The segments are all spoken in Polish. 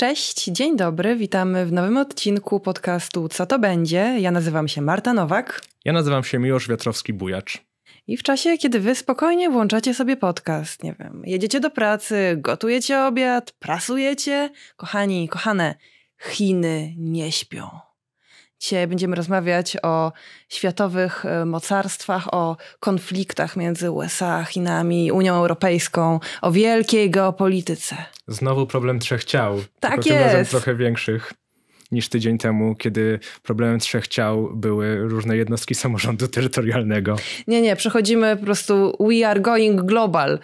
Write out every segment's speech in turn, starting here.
Cześć, dzień dobry, witamy w nowym odcinku podcastu Co to będzie? Ja nazywam się Marta Nowak. Ja nazywam się Miłosz Wiatrowski-Bujacz. I w czasie, kiedy wy spokojnie włączacie sobie podcast, nie wiem, jedziecie do pracy, gotujecie obiad, prasujecie, kochani, kochane, Chiny nie śpią. Dzisiaj będziemy rozmawiać o światowych e, mocarstwach, o konfliktach między USA, Chinami, Unią Europejską, o wielkiej geopolityce. Znowu problem trzech ciał. Tak jest. Tym razem trochę większych niż tydzień temu, kiedy problemem trzech ciał były różne jednostki samorządu terytorialnego. Nie, nie, przechodzimy po prostu we are going global,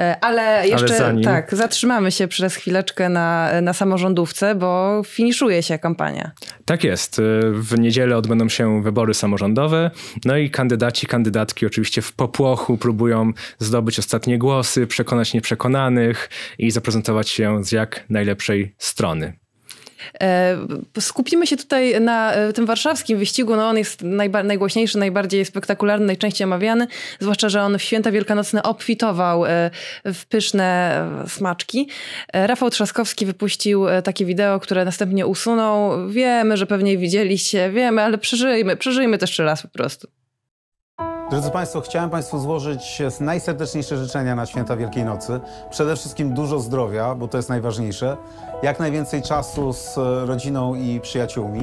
e, ale jeszcze ale zanim... tak, zatrzymamy się przez chwileczkę na, na samorządówce, bo finiszuje się kampania. Tak jest. E, w niedzielę odbędą się wybory samorządowe, no i kandydaci, kandydatki oczywiście w popłochu próbują zdobyć ostatnie głosy, przekonać nieprzekonanych i zaprezentować się z jak najlepszej strony. E, skupimy się tutaj na e, tym warszawskim wyścigu. No on jest najba- najgłośniejszy, najbardziej spektakularny, najczęściej omawiany, zwłaszcza, że on w święta wielkanocne obfitował e, w pyszne smaczki. Rafał Trzaskowski wypuścił takie wideo, które następnie usunął. Wiemy, że pewnie widzieliście, wiemy, ale przeżyjmy, przeżyjmy to jeszcze raz po prostu. Drodzy Państwo, chciałem Państwu złożyć najserdeczniejsze życzenia na święta Wielkiej Nocy. Przede wszystkim dużo zdrowia, bo to jest najważniejsze. Jak najwięcej czasu z rodziną i przyjaciółmi.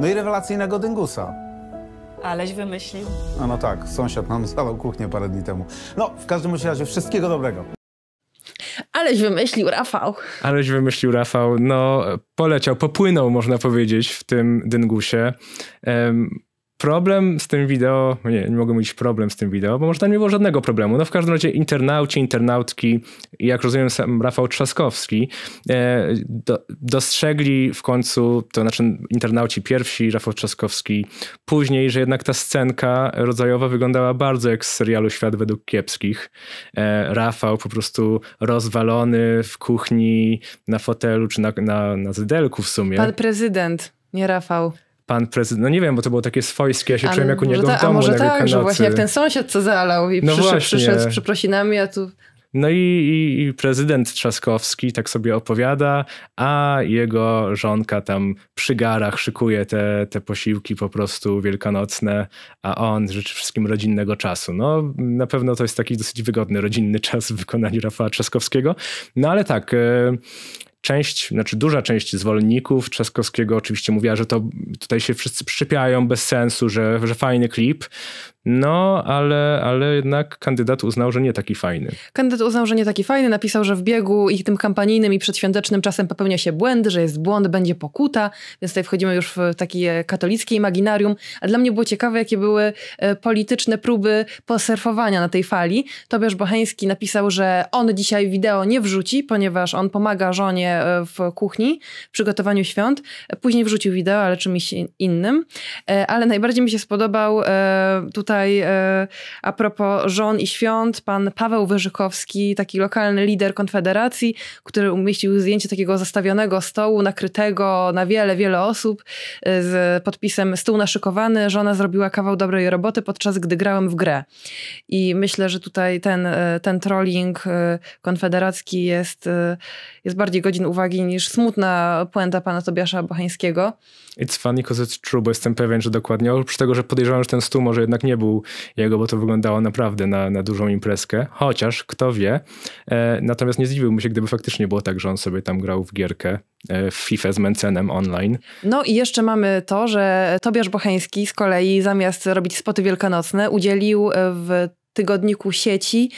No i rewelacyjnego dyngusa. Aleś wymyślił. A no, no tak, sąsiad nam zalał kuchnię parę dni temu. No, w każdym razie wszystkiego dobrego. Aleś wymyślił Rafał. Aleś wymyślił Rafał. No, poleciał, popłynął, można powiedzieć, w tym dyngusie. Um, problem z tym wideo, no nie, nie mogę mówić problem z tym wideo, bo może tam nie było żadnego problemu. No w każdym razie internauci, internautki, jak rozumiem sam Rafał Trzaskowski, e, do, dostrzegli w końcu, to znaczy internauci pierwsi, Rafał Trzaskowski później, że jednak ta scenka rodzajowa wyglądała bardzo jak z serialu Świat według kiepskich. E, Rafał po prostu rozwalony w kuchni, na fotelu czy na, na, na zydelku w sumie. Pan prezydent, nie Rafał pan prezydent. No nie wiem, bo to było takie swojskie, ja się czułem jak u niego ta, w domu. A może na tak, że właśnie jak ten sąsiad, co zalał i no przyszedł, przyszedł z przeprosinami, a tu... No i, i, i, prezydent Trzaskowski tak sobie opowiada, a jego żonka tam przy garach szykuje te, te posiłki po prostu wielkanocne, a on życzy wszystkim rodzinnego czasu. No na pewno to jest taki dosyć wygodny rodzinny czas w wykonaniu Rafała Trzaskowskiego. No ale tak, e, część, znaczy duża część zwolenników Trzaskowskiego oczywiście mówiła, że to tutaj się wszyscy przyczepiają bez sensu, że, że fajny klip. No, ale, ale jednak kandydat uznał, że nie taki fajny. Kandydat uznał, że nie taki fajny, napisał, że w biegu i tym kampanijnym i przedświątecznym czasem popełnia się błędy, że jest błąd, będzie pokuta, więc tutaj wchodzimy już w takie katolickie imaginarium. A dla mnie było ciekawe, jakie były e, polityczne próby poserwowania na tej fali. Tobiasz Bocheński napisał, że on dzisiaj wideo nie wrzuci, ponieważ on pomaga żonie e, w kuchni, w przygotowaniu świąt. Później wrzucił wideo, ale czymś innym. E, ale najbardziej mi się spodobał tutaj tutaj e, a propos żon i świąt, pan Paweł Wyżykowski, taki lokalny lider Konfederacji, który umieścił zdjęcie takiego zastawionego stołu, nakrytego na wiele, wiele osób e, z podpisem stół naszykowany, żona zrobiła kawał dobrej roboty, podczas gdy grałem w grę. I myślę, że tutaj ten, e, ten trolling konfederacki jest, jest bardziej godzin uwagi niż smutna puenta pana Tobiasza Bochańskiego. It's funny because it's true, bo jestem pewien, że dokładnie. Oprócz tego, że podejrzewam, że ten stół może jednak nie był jego, bo to wyglądało naprawdę na, na dużą imprezkę. Chociaż, kto wie. E, natomiast nie zdziwiłbym się, gdyby faktycznie było tak, że on sobie tam grał w gierkę e, w FIFA z Mencenem online. No i jeszcze mamy to, że Tobiasz Bocheński z kolei zamiast robić spoty wielkanocne, udzielił e, w tygodniku sieci,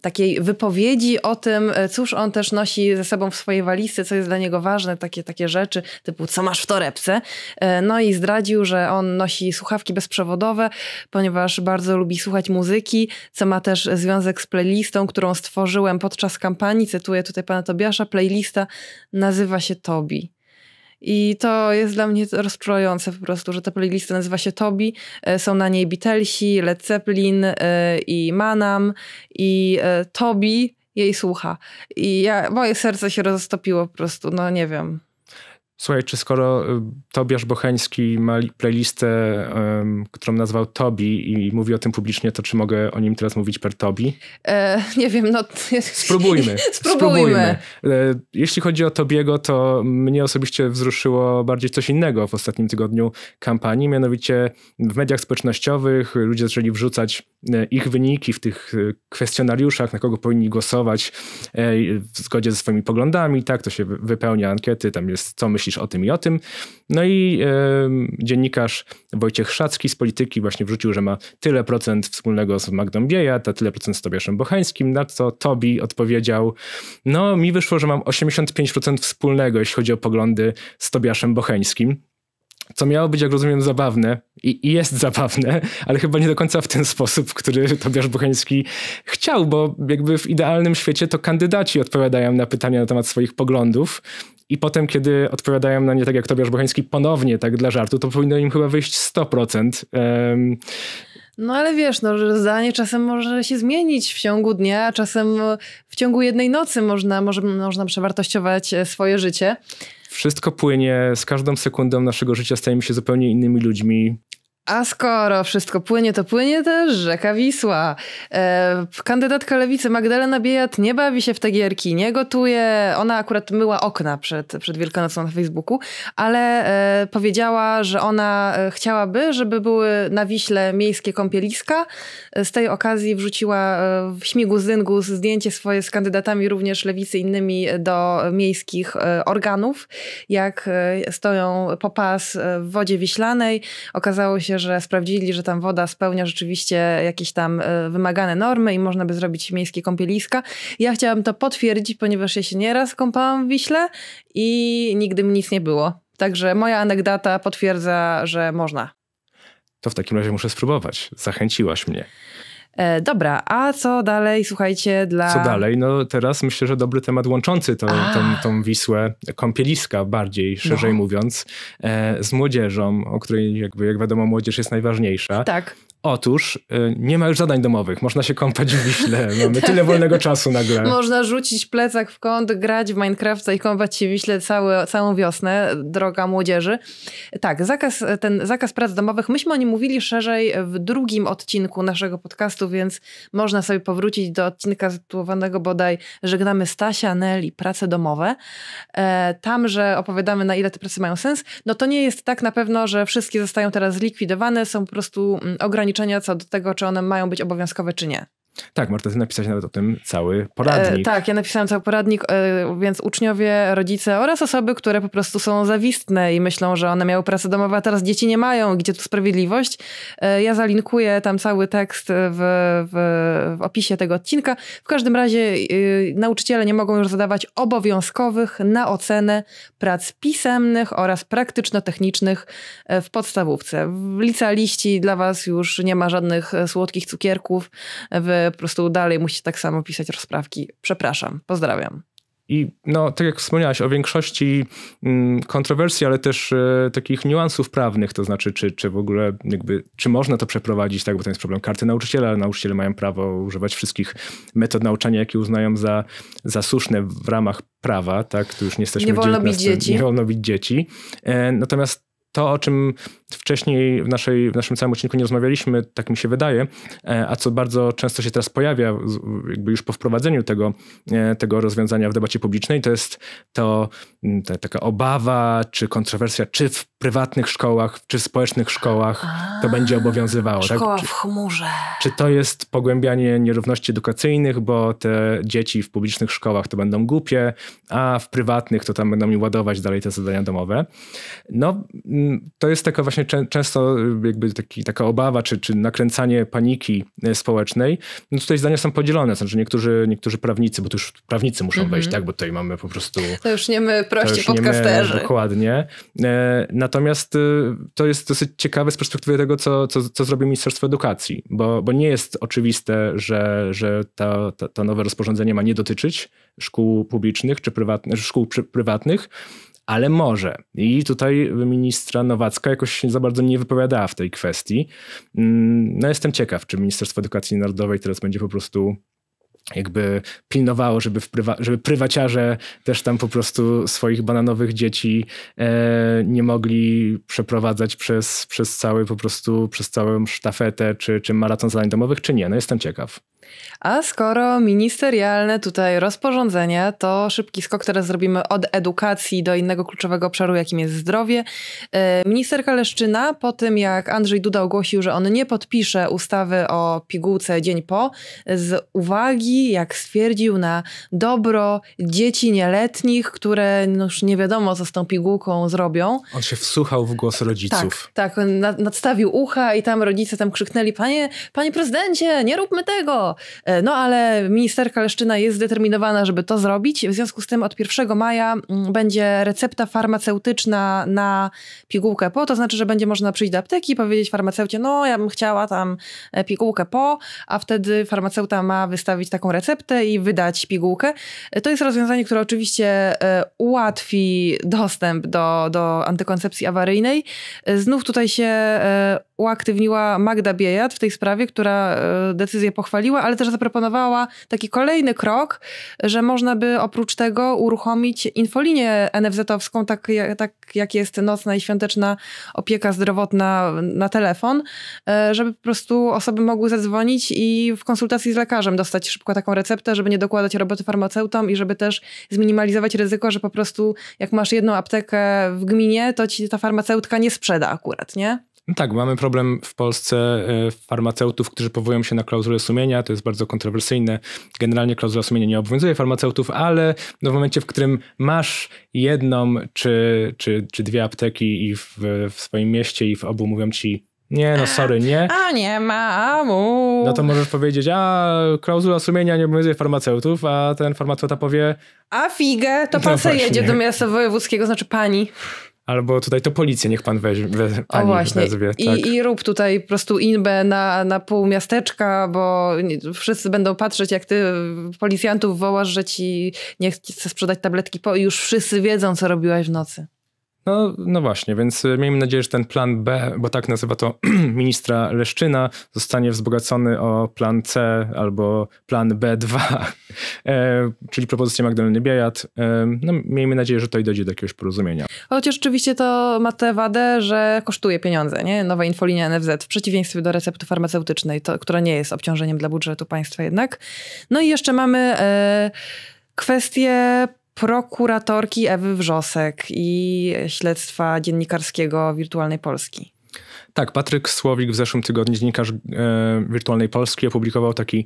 takiej wypowiedzi o tym, e, cóż on też nosi ze sobą w swojej walizce, co jest dla niego ważne, takie, takie rzeczy, typu co masz w torebce. E, no i zdradził, że on nosi słuchawki bezprzewodowe, ponieważ bardzo lubi słuchać muzyki, co ma też związek z playlistą, którą stworzyłem podczas kampanii. Cytuję tutaj pana Tobiasza, playlista nazywa się Tobi. I to jest dla mnie rozczulające po prostu, że ta playlista nazywa się Tobi, e, są na niej Beatlesi, Led Zeppelin e, i Manam i e, Tobi jej słucha. I ja, moje serce się roztopiło po prostu, no nie wiem. Słuchaj, czy skoro y, Tobiasz Bocheński ma playlistę, um, którą nazwał Tobi i mówi o tym publicznie, to czy mogę o nim teraz mówić per Tobi? E, nie wiem, no... Spróbujmy. spróbujmy. E, jeśli chodzi o Tobiego, to mnie osobiście wzruszyło bardziej coś innego w ostatnim tygodniu kampanii, mianowicie w mediach społecznościowych ludzie zaczęli wrzucać e, ich wyniki w tych e, kwestionariuszach, na kogo powinni głosować w zgodzie ze swoimi poglądami, tak, to się wypełnia ankiety, tam jest co myśli myślisz o tym i o tym. No i dziennikarz Wojciech Szacki z Polityki właśnie wrzucił, że ma tyle procent wspólnego z Magdą Bieja, ta tyle procent z Tobiaszem Bochańskim, na co Tobi odpowiedział, no mi wyszło, że mam 85% wspólnego, jeśli chodzi o poglądy z Tobiaszem Bochańskim co miało być, jak rozumiem, zabawne i, i, jest zabawne, ale chyba nie do końca w ten sposób, który Tobiasz Bocheński chciał, bo jakby w idealnym świecie to kandydaci odpowiadają na pytania na temat swoich poglądów, i potem, kiedy odpowiadają na nie tak jak Tobiasz Bochański ponownie tak dla żartu, to powinno im chyba wyjść 100%. Um, no ale wiesz, no, że zdanie czasem może się zmienić w ciągu dnia, czasem e, w ciągu jednej nocy można, może, można przewartościować e, swoje życie. Wszystko płynie, z każdą sekundą naszego życia stajemy się zupełnie innymi ludźmi. A skoro wszystko płynie, to płynie też rzeka Wisła. E, kandydatka lewicy Magdalena Biejat nie bawi się w te gierki, nie gotuje. Ona akurat myła okna przed, przed Wielkanocą na Facebooku, ale e, powiedziała, że ona e, chciałaby, żeby były na Wiśle miejskie kąpieliska. E, z tej okazji wrzuciła e, w śmigu zyngus zdjęcie swoje z kandydatami również lewicy innymi do miejskich organów, jak stoją po pas w wodzie wiślanej. Okazało się, że sprawdzili, że tam woda spełnia rzeczywiście jakieś tam e, wymagane normy i można by zrobić miejskie kąpieliska. Ja chciałam to potwierdzić, ponieważ ja się nieraz kąpałam w Wiśle i nigdy mi nic nie było. Także moja anegdata potwierdza, że można. To w takim razie muszę spróbować. Zachęciłaś mnie. E, dobra, a co dalej, słuchajcie, dla... Co dalej? No teraz myślę, że dobry temat łączący tą, tą, tą Wisłę, kąpieliska bardziej, no. szerzej no. mówiąc, e, z młodzieżą, o której jakby, jak wiadomo, młodzież jest najważniejsza. Tak. Otóż y, nie ma już zadań domowych, można się kąpać w Wiśle, mamy tyle wolnego czasu nagle. Można rzucić plecak w kąt, grać w Minecrafta i kąpać się w Wiśle całe, całą wiosnę, droga młodzieży. Tak, zakaz, ten zakaz prac domowych, myśmy o nim mówili szerzej w drugim odcinku naszego podcastu, więc można sobie powrócić do odcinka zatytułowanego bodaj Żegnamy Stasia, Nelly, prace domowe. E, tam, że opowiadamy na ile te prace mają sens, no to nie jest tak na pewno, że wszystkie zostają teraz zlikwidowane, są po prostu mm, ograniczone ograniczenia co do tego, czy one mają być obowiązkowe, czy nie. Tak, Marta, ty napisać nawet o tym cały poradnik. E, tak, ja napisałam cały poradnik, e, więc uczniowie, rodzice oraz osoby, które po prostu są zawistne i myślą, że one miały pracę domową, a teraz dzieci nie mają, gdzie tu sprawiedliwość. E, ja zalinkuję tam cały tekst w, w, w, opisie tego odcinka. W każdym razie e, nauczyciele nie mogą już zadawać obowiązkowych na ocenę prac pisemnych oraz praktyczno-technicznych e, w podstawówce. W licealiści dla was już nie ma żadnych e, słodkich cukierków, w po prostu dalej musicie tak samo pisać rozprawki. Przepraszam, pozdrawiam. I no, tak jak wspomniałaś o większości mm, kontrowersji, ale też e, takich niuansów prawnych, to znaczy, czy, czy w ogóle jakby, czy można to przeprowadzić, tak, bo to jest problem karty nauczyciela, ale nauczyciele mają prawo używać wszystkich metod nauczania, jakie uznają za, za słuszne w ramach prawa, tak, tu już nie jesteśmy... Nie wolno bić dzieci. Nie wolno bić dzieci. E, natomiast to, o czym wcześniej w, naszej, w naszym całym odcinku nie rozmawialiśmy, tak mi się wydaje, e, a co bardzo często się teraz pojawia, jakby już po wprowadzeniu tego, e, tego rozwiązania w debacie publicznej, to jest to ta, taka obawa czy kontrowersja, czy w prywatnych szkołach, czy w społecznych szkołach a, to będzie obowiązywało. Tak? Szkoła tak? w chmurze. Czy, czy to jest pogłębianie nierówności edukacyjnych, bo te dzieci w publicznych szkołach to będą głupie, a w prywatnych to tam będą mi ładować dalej te zadania domowe. No, to jest taka właśnie właśnie często y, jakby taki, taka obawa czy, czy nakręcanie paniki y, społecznej, no tutaj zdania są podzielone. Znaczy niektórzy, niektórzy prawnicy, bo tu już prawnicy muszą mm -hmm. wejść, tak? Bo tutaj mamy po prostu... To już nie my, prości podcasterzy. dokładnie. E, natomiast y, to jest dosyć ciekawe z perspektywy tego, co, co, co zrobi Ministerstwo Edukacji, bo, bo nie jest oczywiste, że, że ta, nowe rozporządzenie ma nie dotyczyć szkół publicznych czy prywatnych, szkół prywatnych, ale może. I tutaj ministra Nowacka jakoś się za bardzo nie wypowiadała w tej kwestii. Mm, no jestem ciekaw, czy Ministerstwo Edukacji Narodowej teraz będzie po prostu jakby pilnowało, żeby, prywa, żeby prywaciarze też tam po prostu swoich bananowych dzieci e, nie mogli przeprowadzać przez, przez cały po prostu, przez całą sztafetę czy, czy maraton zadań domowych, czy nie. No jestem ciekaw. A skoro ministerialne tutaj rozporządzenie, to szybki skok teraz zrobimy od edukacji do innego kluczowego obszaru, jakim jest zdrowie. E, minister Kaleszczyna po tym, jak Andrzej Duda ogłosił, że on nie podpisze ustawy o pigułce dzień po, z uwagi, jak stwierdził, na dobro dzieci nieletnich, które no już nie wiadomo, co z tą pigułką zrobią. On się wsłuchał w głos tak, rodziców. Tak, tak on nadstawił ucha i tam rodzice tam krzyknęli, panie, panie prezydencie, nie róbmy tego! E, no ale ministerka Leszczyna jest zdeterminowana, żeby to zrobić. W związku z tym od 1 maja mm, będzie recepta farmaceutyczna na pigułkę po, to znaczy, że będzie można przyjść do apteki i powiedzieć farmaceucie, no ja bym chciała tam e, pigułkę po, a wtedy farmaceuta ma wystawić taką receptę i wydać pigułkę. E, to jest rozwiązanie, które oczywiście ułatwi dostęp do, do antykoncepcji awaryjnej. Znów tutaj się uaktywniła Magda Biejat w tej sprawie, która decyzję pochwaliła, ale też zaproponowała taki kolejny krok, że można by oprócz tego uruchomić infolinię NFZ-owską, tak, tak jak jest nocna i świąteczna opieka zdrowotna na telefon, e, żeby po prostu osoby mogły zadzwonić i w konsultacji z lekarzem dostać szybko taką receptę, żeby nie dokładać roboty farmaceutom i żeby też zminimalizować ryzyko, że po prostu jak masz jedną aptekę w gminie, to ci ta farmaceutka nie sprzeda akurat, nie? tak, mamy problem w Polsce e, farmaceutów, którzy powołują się na klauzulę sumienia. To jest bardzo kontrowersyjne. Generalnie klauzula sumienia nie obowiązuje farmaceutów, ale no w momencie, w którym masz jedną czy, czy, czy dwie apteki i w, w swoim mieście i w obu mówią ci nie, no sorry, nie. A nie ma No to możesz powiedzieć, a klauzula sumienia nie obowiązuje farmaceutów, a ten farmaceuta powie... A figę, to no pan no se jedzie do miasta wojewódzkiego, znaczy pani. Albo tutaj to policję niech pan weźmie. We, o właśnie. Wezwie, tak. I, I rób tutaj po prostu inbę na, na pół miasteczka, bo wszyscy będą patrzeć, jak ty policjantów wołasz, że ci nie chce sprzedać tabletki po i już wszyscy wiedzą, co robiłaś w nocy. No, no właśnie, więc e, miejmy nadzieję, że ten plan B, bo tak nazywa to ministra Leszczyna, zostanie wzbogacony o plan C albo plan B2, e, czyli propozycję Magdaleny Biejat. E, no, miejmy nadzieję, że tutaj dojdzie do jakiegoś porozumienia. Chociaż oczywiście to ma tę wadę, że kosztuje pieniądze, nie? Nowa infolinia NFZ, w przeciwieństwie do recepty farmaceutycznej, to, która nie jest obciążeniem dla budżetu państwa jednak. No i jeszcze mamy... E, kwestie prokuratorki Ewy Wrzosek i śledztwa dziennikarskiego Wirtualnej Polski. Tak, Patryk Słowik w zeszłym tygodniu, dziennikarz e, Wirtualnej Polski, opublikował taki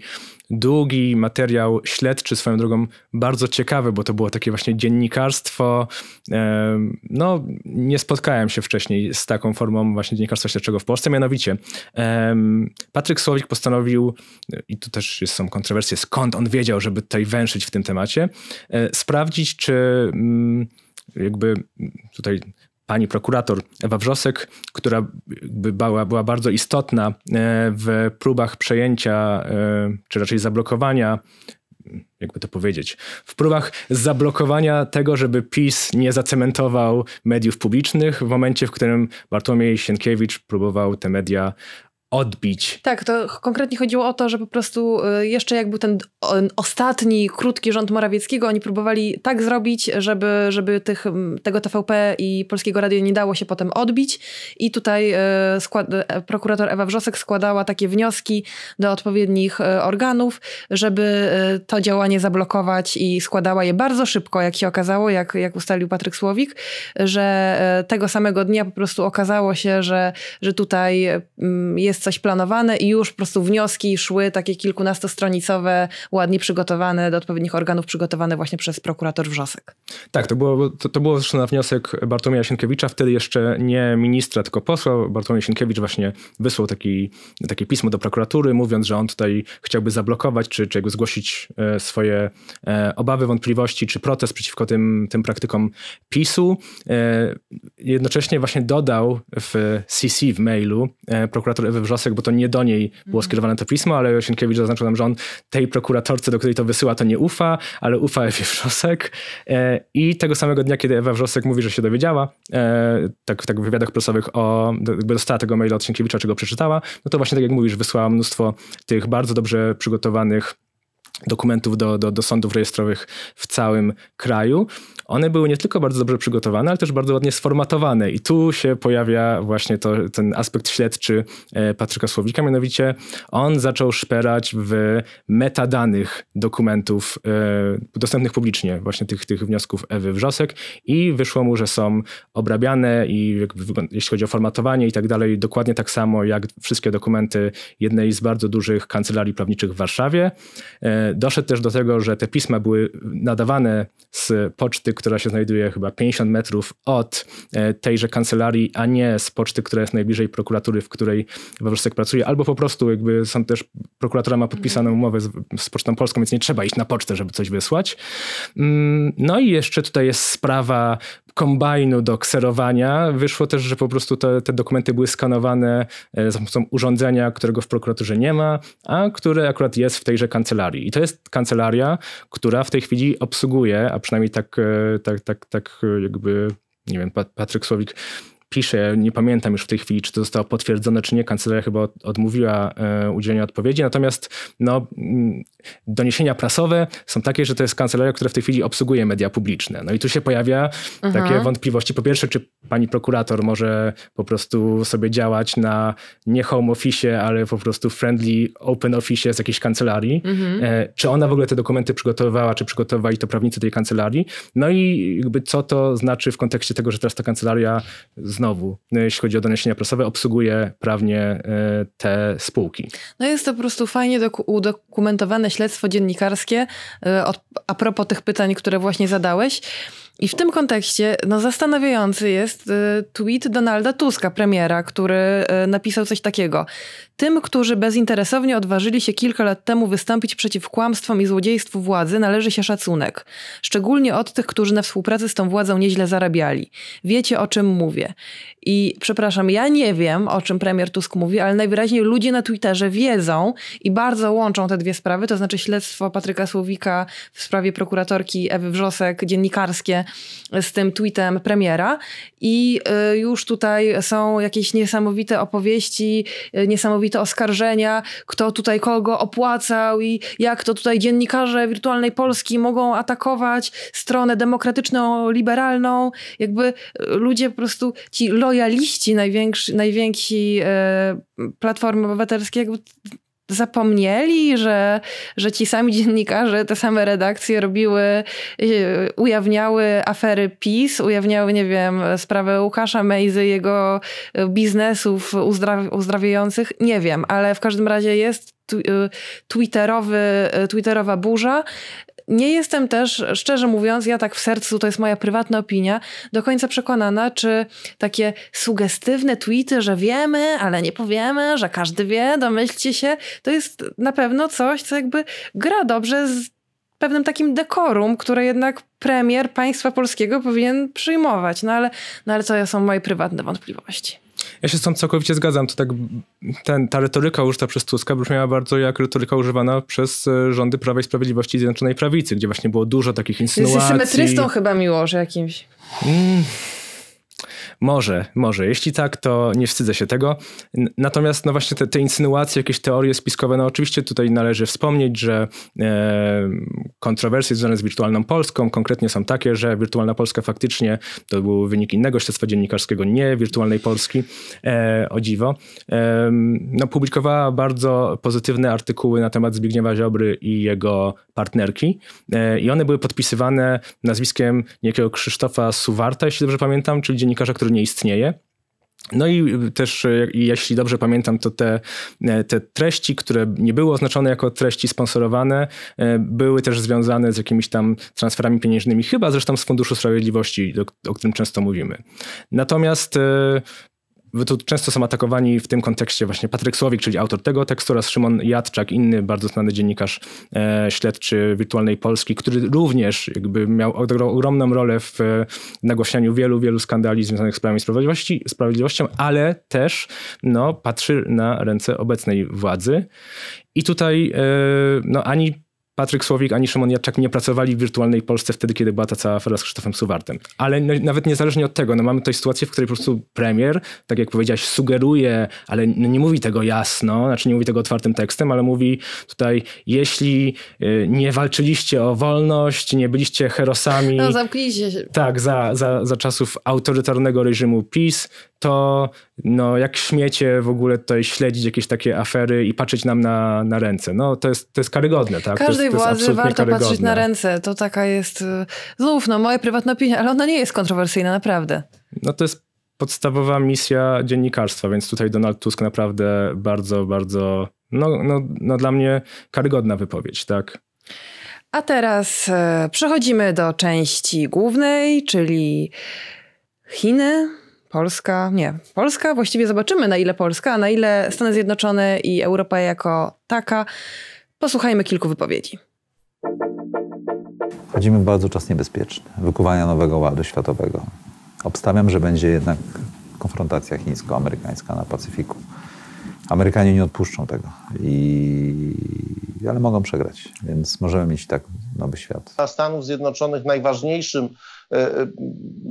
długi materiał śledczy, swoją drogą bardzo ciekawy, bo to było takie właśnie dziennikarstwo. E, no, nie spotkałem się wcześniej z taką formą właśnie dziennikarstwa śledczego w Polsce. Mianowicie, e, Patryk Słowik postanowił, i tu też są kontrowersje, skąd on wiedział, żeby tutaj węszyć w tym temacie, e, sprawdzić, czy... Mm, jakby tutaj pani prokurator Ewa Wrzosek, która była, była bardzo istotna e, w próbach przejęcia, e, czy raczej zablokowania jakby to powiedzieć, w próbach zablokowania tego, żeby PiS nie zacementował mediów publicznych w momencie, w którym Bartłomiej Sienkiewicz próbował te media odbić. Tak, to konkretnie chodziło o to, że po prostu y, jeszcze jak był ten ostatni, krótki rząd Morawieckiego, oni próbowali tak zrobić, żeby, żeby tych, tego TVP i Polskiego Radio nie dało się potem odbić. I tutaj y, skład, e, prokurator Ewa Wrzosek składała takie wnioski do odpowiednich e, organów, żeby e, to działanie zablokować i składała je bardzo szybko, jak się okazało, jak, jak ustalił Patryk Słowik, że tego samego dnia po prostu okazało się, że, że tutaj jest jest coś planowane i już po prostu wnioski szły takie kilkunastostronicowe, ładnie przygotowane do odpowiednich organów, przygotowane właśnie przez prokurator Wrzosek. Tak, to było, to, to było zresztą na wniosek Bartłomieja Sienkiewicza, wtedy jeszcze nie ministra, tylko posła. Bartłomiej Sienkiewicz właśnie wysłał taki, takie pismo do prokuratury, mówiąc, że on tutaj chciałby zablokować, czy, czy jakby zgłosić e, swoje e, obawy, wątpliwości, czy protest przeciwko tym, tym praktykom PiSu. E, jednocześnie właśnie dodał w CC, w mailu prokurator Ewy Wrzosek, bo to nie do niej było mhm. skierowane to pismo, ale Sienkiewicz zaznaczył nam, że on tej prokuratorce, do której to wysyła, to nie ufa, ale ufa Ewie Wrzosek. E, I tego samego dnia, kiedy Ewa Wrzosek mówi, że się dowiedziała, e, tak, tak w wywiadach prasowych, o, jakby dostała tego maila od Sienkiewicza, czego przeczytała, no to właśnie tak jak mówisz, wysłała mnóstwo tych bardzo dobrze przygotowanych dokumentów do, do, do sądów rejestrowych w całym kraju one były nie tylko bardzo dobrze przygotowane, ale też bardzo ładnie sformatowane. I tu się pojawia właśnie to, ten aspekt śledczy e, Patryka Słowika, mianowicie on zaczął szperać w metadanych dokumentów e, dostępnych publicznie, właśnie tych, tych wniosków Ewy Wrzosek i wyszło mu, że są obrabiane i jeśli chodzi o formatowanie i tak dalej, dokładnie tak samo jak wszystkie dokumenty jednej z bardzo dużych kancelarii prawniczych w Warszawie. E, doszedł też do tego, że te pisma były nadawane z poczty która się znajduje chyba 50 metrów od e, tejże kancelarii, a nie z poczty, która jest najbliżej prokuratury, w której Wawrzysek pracuje, albo po prostu jakby są też prokuratura ma podpisaną mhm. umowę z, z Pocztą Polską, więc nie trzeba iść na pocztę, żeby coś wysłać. Mm, no i jeszcze tutaj jest sprawa kombajnu do kserowania. Wyszło też, że po prostu te, te dokumenty były skanowane e, za pomocą urządzenia, którego w prokuraturze nie ma, a które akurat jest w tejże kancelarii. I to jest kancelaria, która w tej chwili obsługuje, a przynajmniej tak e, tak, tak, tak e, jakby, nie wiem, Patryk Słowik pisze, nie pamiętam już w tej chwili, czy to zostało potwierdzone, czy nie, kancelaria chyba odmówiła e, udzielenia odpowiedzi, natomiast no, mm, doniesienia prasowe są takie, że to jest kancelaria, która w tej chwili obsługuje media publiczne. No i tu się pojawia mhm. takie wątpliwości. Po pierwsze, czy pani prokurator może po prostu sobie działać na nie home office, ale po prostu friendly open office z jakiejś kancelarii. Mhm. E, czy ona w ogóle te dokumenty przygotowywała, czy przygotowywali to prawnicy tej kancelarii? No i jakby co to znaczy w kontekście tego, że teraz ta kancelaria z znowu, e, jeśli chodzi o doniesienia prasowe, obsługuje prawnie e, te spółki. No jest to po prostu fajnie udokumentowane śledztwo dziennikarskie e, a propos tych pytań, które właśnie zadałeś. I w tym kontekście no, zastanawiający jest y, tweet Donalda Tuska, premiera, który y, napisał coś takiego. Tym, którzy bezinteresownie odważyli się kilka lat temu wystąpić przeciw kłamstwom i złodziejstwu władzy, należy się szacunek. Szczególnie od tych, którzy na współpracy z tą władzą nieźle zarabiali. Wiecie, o czym mówię. I przepraszam, ja nie wiem, o czym premier Tusk mówi, ale najwyraźniej ludzie na Twitterze wiedzą i bardzo łączą te dwie sprawy, to znaczy śledztwo Patryka Słowika w sprawie prokuratorki Ewy Wrzosek, dziennikarskie z tym tweetem premiera. I y, już tutaj są jakieś niesamowite opowieści, y, niesamowite oskarżenia, kto tutaj kogo opłacał i jak to tutaj dziennikarze wirtualnej Polski mogą atakować stronę demokratyczną, liberalną. Jakby y, ludzie po prostu, ci lojalni lojaliści największy, najwięksi e, Platformy Obywatelskiej jakby zapomnieli, że, że ci sami dziennikarze, te same redakcje robiły, e, ujawniały afery PiS, ujawniały, nie wiem, sprawę Łukasza Mejzy, jego e, biznesów uzdrawiających, nie wiem, ale w każdym razie jest twitterowy, twitterowa burza nie jestem też, szczerze mówiąc, ja tak w sercu, to jest moja prywatna opinia, do końca przekonana, czy takie sugestywne tweety, że wiemy, ale nie powiemy, że każdy wie, domyślcie się, to jest na pewno coś, co jakby gra dobrze z pewnym takim dekorum, które jednak premier państwa polskiego powinien przyjmować. No ale, no ale to są moje prywatne wątpliwości. Ja się z tą całkowicie zgadzam. To tak, ten, ta retoryka użyta przez Tuska brzmiała bardzo jak retoryka używana przez e, rządy Prawa i Sprawiedliwości i Zjednoczonej Prawicy, gdzie właśnie było dużo takich insynuacji. Jest symetrystą chyba miło, że jakimś. Mm, może, może. Jeśli tak, to nie wstydzę się tego. Natomiast no właśnie te, te insynuacje, jakieś teorie spiskowe, no oczywiście tutaj należy wspomnieć, że e, kontrowersje związane z wirtualną Polską konkretnie są takie, że wirtualna Polska faktycznie, to był wynik innego śledztwa dziennikarskiego, nie wirtualnej Polski, e, o dziwo, e, no publikowała bardzo pozytywne artykuły na temat Zbigniewa Ziobry i jego partnerki e, i one były podpisywane nazwiskiem niejakiego Krzysztofa Suwarta, jeśli dobrze pamiętam, czyli dziennikarza, który nie istnieje. No i też, e, jeśli dobrze pamiętam, to te, e, te treści, które nie były oznaczone jako treści sponsorowane, e, były też związane z jakimiś tam transferami pieniężnymi, chyba zresztą z Funduszu Sprawiedliwości, o, o którym często mówimy. Natomiast tu często są atakowani w tym kontekście właśnie Patryk Słowik, czyli autor tego tekstu oraz Szymon Jadczak, inny bardzo znany dziennikarz e, śledczy Wirtualnej Polski, który również jakby miał ogromną rolę w e, wielu, wielu skandali związanych z prawami i Sprawiedliwości, Sprawiedliwością, ale też no, patrzy na ręce obecnej władzy. I tutaj e, no, ani Patryk Słowik ani Szymon Jaczak nie pracowali w wirtualnej Polsce wtedy, kiedy była ta cała afera z Krzysztofem Suwartem. Ale no, nawet niezależnie od tego, no mamy tutaj sytuację, w której po prostu premier, tak jak powiedziałaś, sugeruje, ale nie mówi tego jasno, znaczy nie mówi tego otwartym tekstem, ale mówi tutaj, jeśli y, nie walczyliście o wolność, nie byliście herosami... No zamknijcie się. Tak, za, za, za czasów autorytarnego reżimu PiS, to no, jak śmiecie w ogóle tutaj śledzić jakieś takie afery i patrzeć nam na, na ręce. No to jest, to jest karygodne, tak? Każdy tej władzy warto patrzeć na ręce. To taka jest y, znów no, moja prywatna opinia, ale ona nie jest kontrowersyjna, naprawdę. No to jest podstawowa misja dziennikarstwa, więc tutaj Donald Tusk naprawdę bardzo, bardzo, no, no, no dla mnie karygodna wypowiedź, tak? A teraz e, przechodzimy do części głównej, czyli Chiny, Polska, nie, Polska, właściwie zobaczymy na ile Polska, a na ile Stany Zjednoczone i Europa jako taka. Posłuchajmy kilku wypowiedzi. Wchodzimy w bardzo czas niebezpieczny wykuwania nowego ładu światowego. Obstawiam, że będzie jednak konfrontacja chińsko-amerykańska na Pacyfiku. Amerykanie nie odpuszczą tego, I... ale mogą przegrać, więc możemy mieć tak nowy świat. Dla Stanów Zjednoczonych najważniejszym E, e,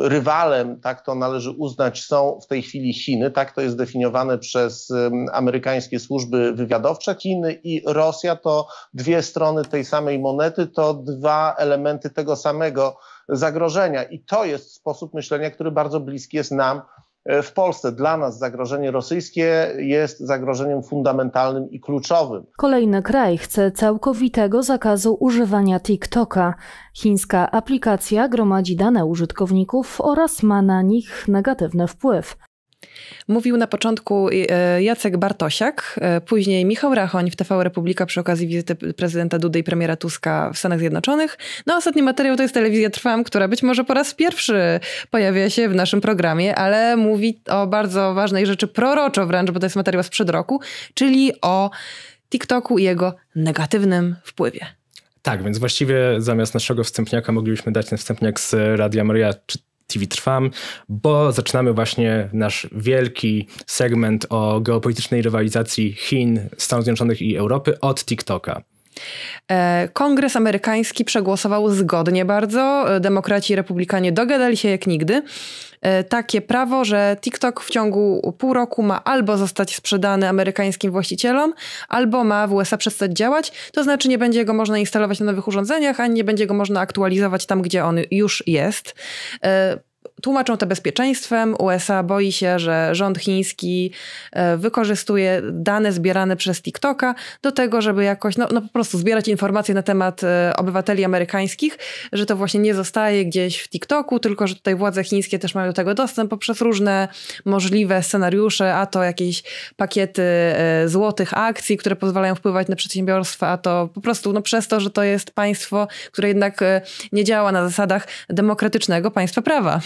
rywalem, tak to należy uznać, są w tej chwili Chiny, tak to jest definiowane przez amerykańskie służby wywiadowcze. Chiny i Rosja to dwie strony tej samej monety, to dwa elementy tego samego zagrożenia. I to jest sposób myślenia, który bardzo bliski jest nam E, w Polsce. Dla nas zagrożenie rosyjskie jest zagrożeniem fundamentalnym i kluczowym. Kolejny kraj chce całkowitego zakazu używania TikToka. Chińska aplikacja gromadzi dane użytkowników oraz ma na nich negatywny wpływ. Mówił na początku y, y, Jacek Bartosiak, y, później Michał Rachoń w TV Republika przy okazji wizyty prezydenta Dudy i premiera Tuska w Stanach Zjednoczonych. No ostatni materiał to jest telewizja Trwam, która być może po raz pierwszy pojawia się w naszym programie, ale mówi o bardzo ważnej rzeczy proroczo wręcz, bo to jest materiał sprzed roku, czyli o TikToku i jego negatywnym wpływie. Tak, więc właściwie zamiast naszego wstępniaka moglibyśmy dać ten wstępniak z Radia Maria, czy TV Trwam, bo zaczynamy właśnie nasz wielki segment o geopolitycznej rywalizacji Chin, Stanów Zjednoczonych i Europy od TikToka. E, Kongres amerykański przegłosował zgodnie bardzo. E, demokraci i republikanie dogadali się jak nigdy. E, takie prawo, że TikTok w ciągu pół roku ma albo zostać sprzedany amerykańskim właścicielom, albo ma w USA przestać działać. To znaczy nie będzie go można instalować na nowych urządzeniach, ani nie będzie go można aktualizować tam, gdzie on już jest tłumaczą to bezpieczeństwem. USA boi się, że rząd chiński e, wykorzystuje dane zbierane przez TikToka do tego, żeby jakoś, no, no po prostu zbierać informacje na temat e, obywateli amerykańskich, że to właśnie nie zostaje gdzieś w TikToku, tylko że tutaj władze chińskie też mają do tego dostęp poprzez różne możliwe scenariusze, a to jakieś pakiety e, złotych akcji, które pozwalają wpływać na przedsiębiorstwa, a to po prostu no, przez to, że to jest państwo, które jednak nie działa na zasadach demokratycznego państwa prawa.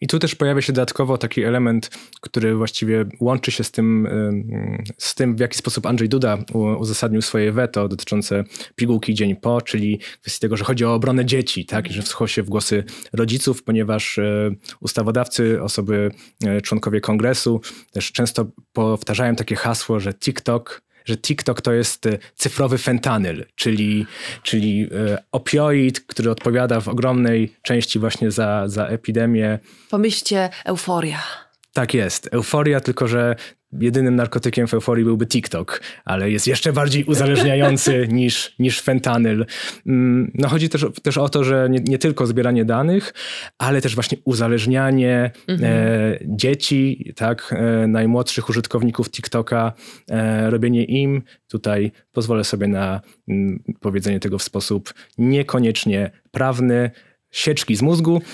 I tu też pojawia się dodatkowo taki element, który właściwie łączy się z tym, y, z tym w jaki sposób Andrzej Duda uzasadnił swoje weto dotyczące pigułki dzień po, czyli kwestii tego, że chodzi o obronę dzieci, tak? I że wschło się w głosy rodziców, ponieważ y, ustawodawcy, osoby, y, członkowie kongresu też często powtarzają takie hasło, że TikTok że TikTok to jest y, cyfrowy fentanyl, czyli, czyli y, opioid, który odpowiada w ogromnej części właśnie za, za epidemię. Pomyślcie, euforia. Tak jest. Euforia, tylko że jedynym narkotykiem w euforii byłby TikTok, ale jest jeszcze bardziej uzależniający niż, niż fentanyl. Mm, no chodzi też, też o to, że nie, nie tylko zbieranie danych, ale też właśnie uzależnianie mhm. e, dzieci, tak, e, najmłodszych użytkowników TikToka, e, robienie im. Tutaj pozwolę sobie na m, mm, powiedzenie tego w sposób niekoniecznie prawny, sieczki z mózgu.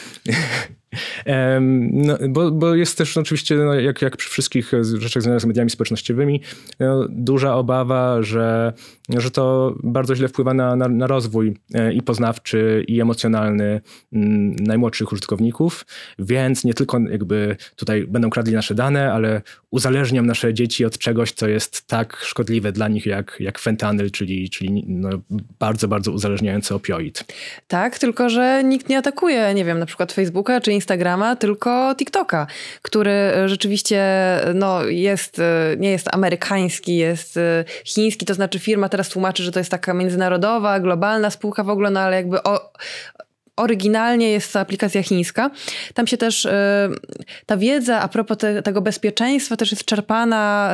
No, bo, bo, jest też no, oczywiście, no, jak, jak przy wszystkich e, rzeczach związanych z mediami społecznościowymi, no, duża obawa, że, że to bardzo źle wpływa na, na, na rozwój e, i poznawczy, i emocjonalny najmłodszych użytkowników, więc nie tylko jakby tutaj będą kradli nasze dane, ale uzależnią nasze dzieci od czegoś, co jest tak szkodliwe dla nich jak, jak fentanyl, czyli, czyli no, bardzo, bardzo uzależniający opioid. Tak, tylko że nikt nie atakuje, nie wiem, na przykład Facebooka czy Instagrama, Instagrama, tylko TikToka, który e, rzeczywiście e, no, jest, e, nie jest amerykański, jest chiński, to znaczy firma teraz tłumaczy, że to jest taka międzynarodowa, globalna spółka w ogóle, no ale jakby o, oryginalnie jest to aplikacja chińska. Tam się też y, ta wiedza a propos te, tego bezpieczeństwa też jest czerpana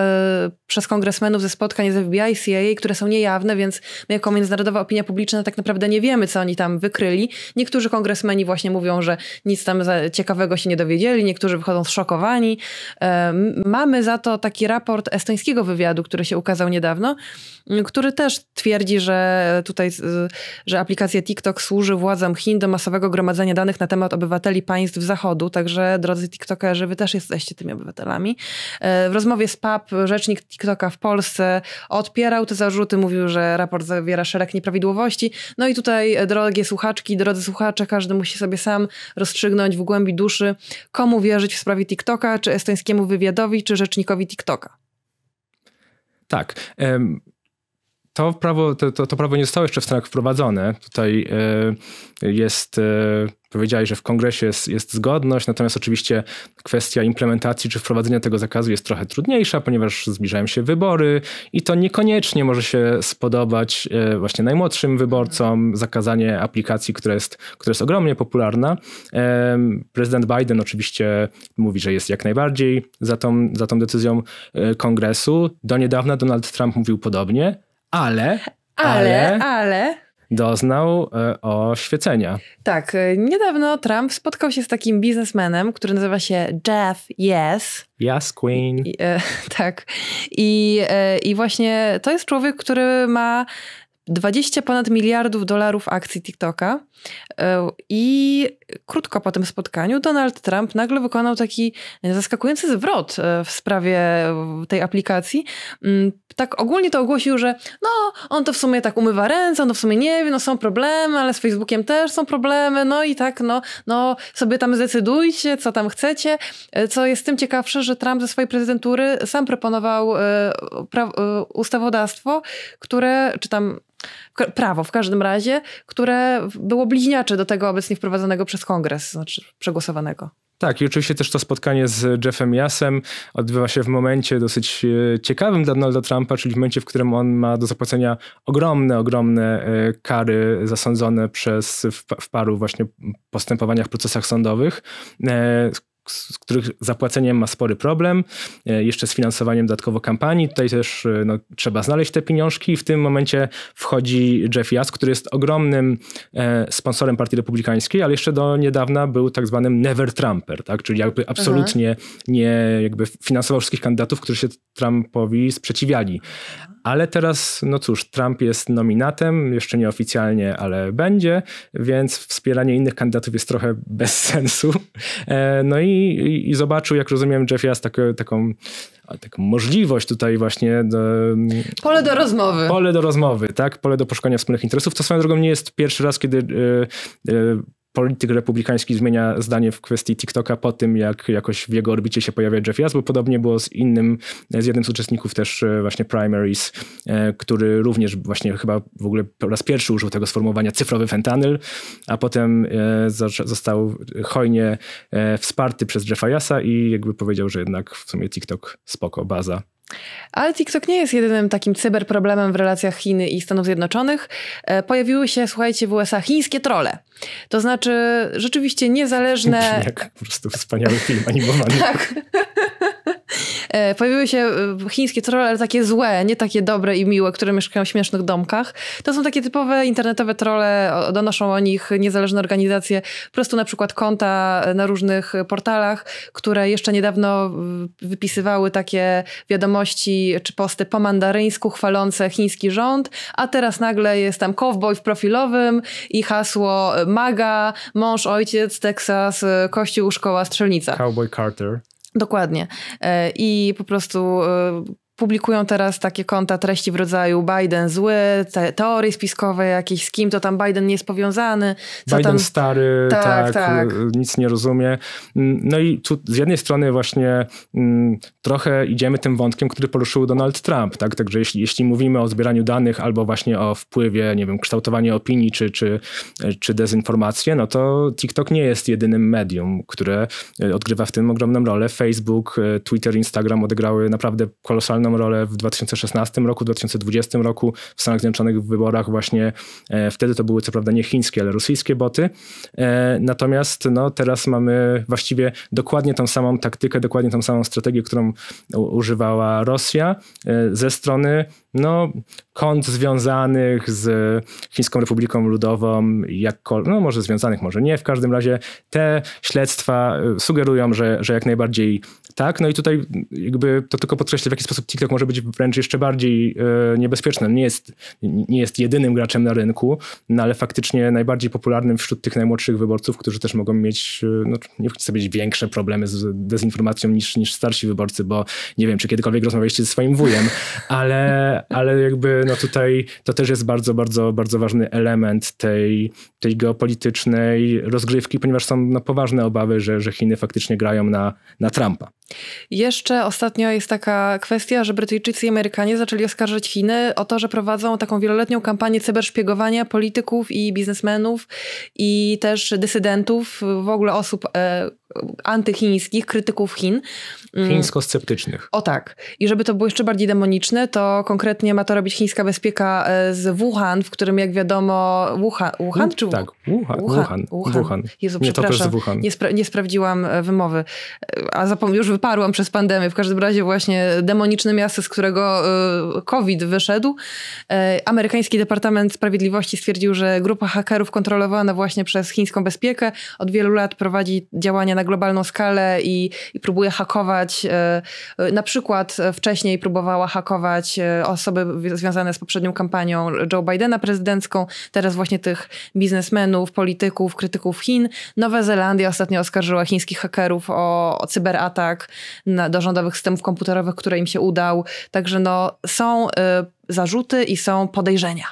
y, przez kongresmenów ze spotkań z FBI i CIA, które są niejawne, więc my jako międzynarodowa opinia publiczna tak naprawdę nie wiemy, co oni tam wykryli. Niektórzy kongresmeni właśnie mówią, że nic tam ciekawego się nie dowiedzieli, niektórzy wychodzą zszokowani. Y, mamy za to taki raport estońskiego wywiadu, który się ukazał niedawno, który też twierdzi, że tutaj, że aplikacja TikTok służy władzom Chin do do masowego gromadzenia danych na temat obywateli państw zachodu, także drodzy TikTokerzy, wy też jesteście tymi obywatelami. E, w rozmowie z PAP rzecznik TikToka w Polsce odpierał te zarzuty, mówił, że raport zawiera szereg nieprawidłowości. No i tutaj, e, drogie słuchaczki, drodzy słuchacze, każdy musi sobie sam rozstrzygnąć w głębi duszy, komu wierzyć w sprawie TikToka, czy estońskiemu wywiadowi, czy rzecznikowi TikToka. Tak. Um to prawo, to, to, to, prawo nie zostało jeszcze w Stanach wprowadzone. Tutaj e, jest, e, powiedziałeś, że w kongresie jest, jest, zgodność, natomiast oczywiście kwestia implementacji czy wprowadzenia tego zakazu jest trochę trudniejsza, ponieważ zbliżają się wybory i to niekoniecznie może się spodobać e, właśnie najmłodszym wyborcom zakazanie aplikacji, która jest, która jest ogromnie popularna. Prezydent Biden oczywiście mówi, że jest jak najbardziej za tą, za tą decyzją kongresu. Do niedawna Donald Trump mówił podobnie ale, ale, ale, doznał e, oświecenia. Tak, e, niedawno Trump spotkał się z takim biznesmenem, który nazywa się Jeff Yes. Yes, Queen. I, e, tak. I, I właśnie to jest człowiek, który ma 20 ponad miliardów dolarów akcji TikToka e, i krótko po tym spotkaniu Donald Trump nagle wykonał taki e, zaskakujący zwrot e, w sprawie tej aplikacji. Mm, tak ogólnie to ogłosił, że no, on to w sumie tak umywa ręce, on to w sumie nie wie, no są problemy, ale z Facebookiem też są problemy, no i tak, no, no sobie tam zdecydujcie, co tam chcecie. Co jest tym ciekawsze, że Trump ze swojej prezydentury sam proponował ustawodawstwo, które, czy tam prawo w każdym razie, które było bliźniacze do tego obecnie wprowadzonego przez kongres, znaczy przegłosowanego. Tak, i oczywiście też to spotkanie z Jeffem Jasem odbywa się w momencie dosyć e, ciekawym dla Donalda Trumpa, czyli w momencie, w którym on ma do zapłacenia ogromne, ogromne e, kary zasądzone przez w, w paru właśnie postępowaniach, procesach sądowych, e, z których zapłaceniem ma spory problem, e, jeszcze z finansowaniem dodatkowo kampanii. Tutaj też e, no, trzeba znaleźć te pieniążki i w tym momencie wchodzi Jeff Jas, który jest ogromnym e, sponsorem Partii Republikańskiej, ale jeszcze do niedawna był tak zwanym never Trumper, tak? czyli jakby absolutnie Aha. Mhm. nie jakby finansował wszystkich kandydatów, którzy się Trumpowi sprzeciwiali. Ale teraz, no cóż, Trump jest nominatem, jeszcze nieoficjalnie, ale będzie, więc wspieranie innych kandydatów jest trochę bez sensu. No i i, zobaczył, jak rozumiem, Jeff Jas taką, taką, taką możliwość tutaj właśnie. Do, mm, pole do rozmowy. Pole do rozmowy, tak? Pole do poszukania wspólnych interesów. To swoją drogą nie jest pierwszy raz, kiedy y, y, polityk republikański zmienia zdanie w kwestii TikToka po tym, jak jakoś w jego orbicie się pojawia Jeff Jazz, bo podobnie było z innym, z jednym z uczestników też e, właśnie Primaries, e, który również właśnie chyba w ogóle po raz pierwszy użył tego sformułowania cyfrowy fentanyl, a potem e, został hojnie wsparty przez Jeffa Jassa i jakby powiedział, że jednak w sumie TikTok spoko, baza. Ale TikTok nie jest jedynym takim cyberproblemem w relacjach Chiny i Stanów Zjednoczonych. E, pojawiły się, słuchajcie, w USA chińskie trole. To znaczy rzeczywiście niezależne... Jak po prostu wspaniały film animowany. tak. E, pojawiły się e, chińskie trolle, ale takie złe, nie takie dobre i miłe, które mieszkają w śmiesznych domkach. To są takie typowe internetowe trolle, donoszą o nich niezależne organizacje, po prostu na przykład konta e, na różnych portalach, które jeszcze niedawno wypisywały takie wiadomości czy posty po mandaryńsku chwalące chiński rząd, a teraz nagle jest tam cowboy w profilowym i hasło MAGA, mąż, ojciec, Teksas, kościół, szkoła, strzelnica. Cowboy Carter. Dokładnie. E, I po prostu e, publikują teraz takie konta treści w rodzaju Biden zły, te teorie spiskowe jakieś, z kim to tam Biden nie jest powiązany. Biden tam... stary, tak, tak, tak, nic nie rozumie. Mm, no i tu z jednej strony właśnie m, mm, trochę idziemy tym wątkiem, który poruszył Donald Trump, tak? Także jeśli, jeśli mówimy o zbieraniu danych albo właśnie o wpływie, nie wiem, kształtowaniu opinii czy, czy, czy dezinformację, no to TikTok nie jest jedynym medium, które e, odgrywa w tym ogromną rolę. Facebook, e, Twitter, Instagram odegrały naprawdę kolosalną ogromną rolę w 2016 roku, 2020 roku w Stanach Zjednoczonych w wyborach właśnie e, wtedy to były co prawda nie chińskie, ale rosyjskie boty. E, natomiast no, teraz mamy właściwie dokładnie tą samą taktykę, dokładnie tą samą strategię, którą używała Rosja e, ze strony no, kont związanych z e, Chińską Republiką Ludową, jakkolwiek, no może związanych, może nie, w każdym razie te śledztwa e, sugerują, że, że jak najbardziej tak. No i tutaj jakby to tylko podkreślę w jaki sposób TikTok może być wręcz jeszcze bardziej e, niebezpieczny. Nie jest, nie jest jedynym graczem na rynku, no ale faktycznie najbardziej popularnym wśród tych najmłodszych wyborców, którzy też mogą mieć, e, no, nie chcę powiedzieć, większe problemy z dezinformacją niż, niż starsi wyborcy, bo nie wiem, czy kiedykolwiek rozmawialiście ze swoim wujem, ale, ale jakby no tutaj to też jest bardzo, bardzo, bardzo ważny element tej, tej geopolitycznej rozgrywki, ponieważ są no, poważne obawy, że, że Chiny faktycznie grają na, na Trumpa. Jeszcze ostatnio jest taka kwestia, że Brytyjczycy i Amerykanie zaczęli oskarżać Chiny o to, że prowadzą taką wieloletnią kampanię cyberszpiegowania polityków i biznesmenów i też dysydentów, w ogóle osób e, antychińskich, krytyków Chin. Mm. Chińsko-sceptycznych. O tak. I żeby to było jeszcze bardziej demoniczne, to konkretnie ma to robić chińska bezpieka e, z Wuhan, w którym jak wiadomo... Wuhan, Wuhan czy... Tak, Wuhan. Wuhan. Wuhan. Wuhan. Jezu, przepraszam. Nie, to też Wuhan. Nie, spra nie sprawdziłam e, wymowy, e, a zapomniałam. już wyparłam przez pandemię. W każdym razie właśnie demoniczne miasto, z którego e, COVID wyszedł. E, amerykański Departament Sprawiedliwości stwierdził, że grupa hakerów kontrolowana właśnie przez chińską bezpiekę od wielu lat prowadzi działania na globalną skalę i, i próbuje hakować. E, na przykład wcześniej próbowała hakować osoby związane z poprzednią kampanią Joe Bidena prezydencką, teraz właśnie tych biznesmenów, polityków, krytyków Chin. Nowa Zelandia ostatnio oskarżyła chińskich hakerów o, o cyberatak na, do rządowych systemów komputerowych, które im się udał. Także no, są y, zarzuty i są podejrzenia.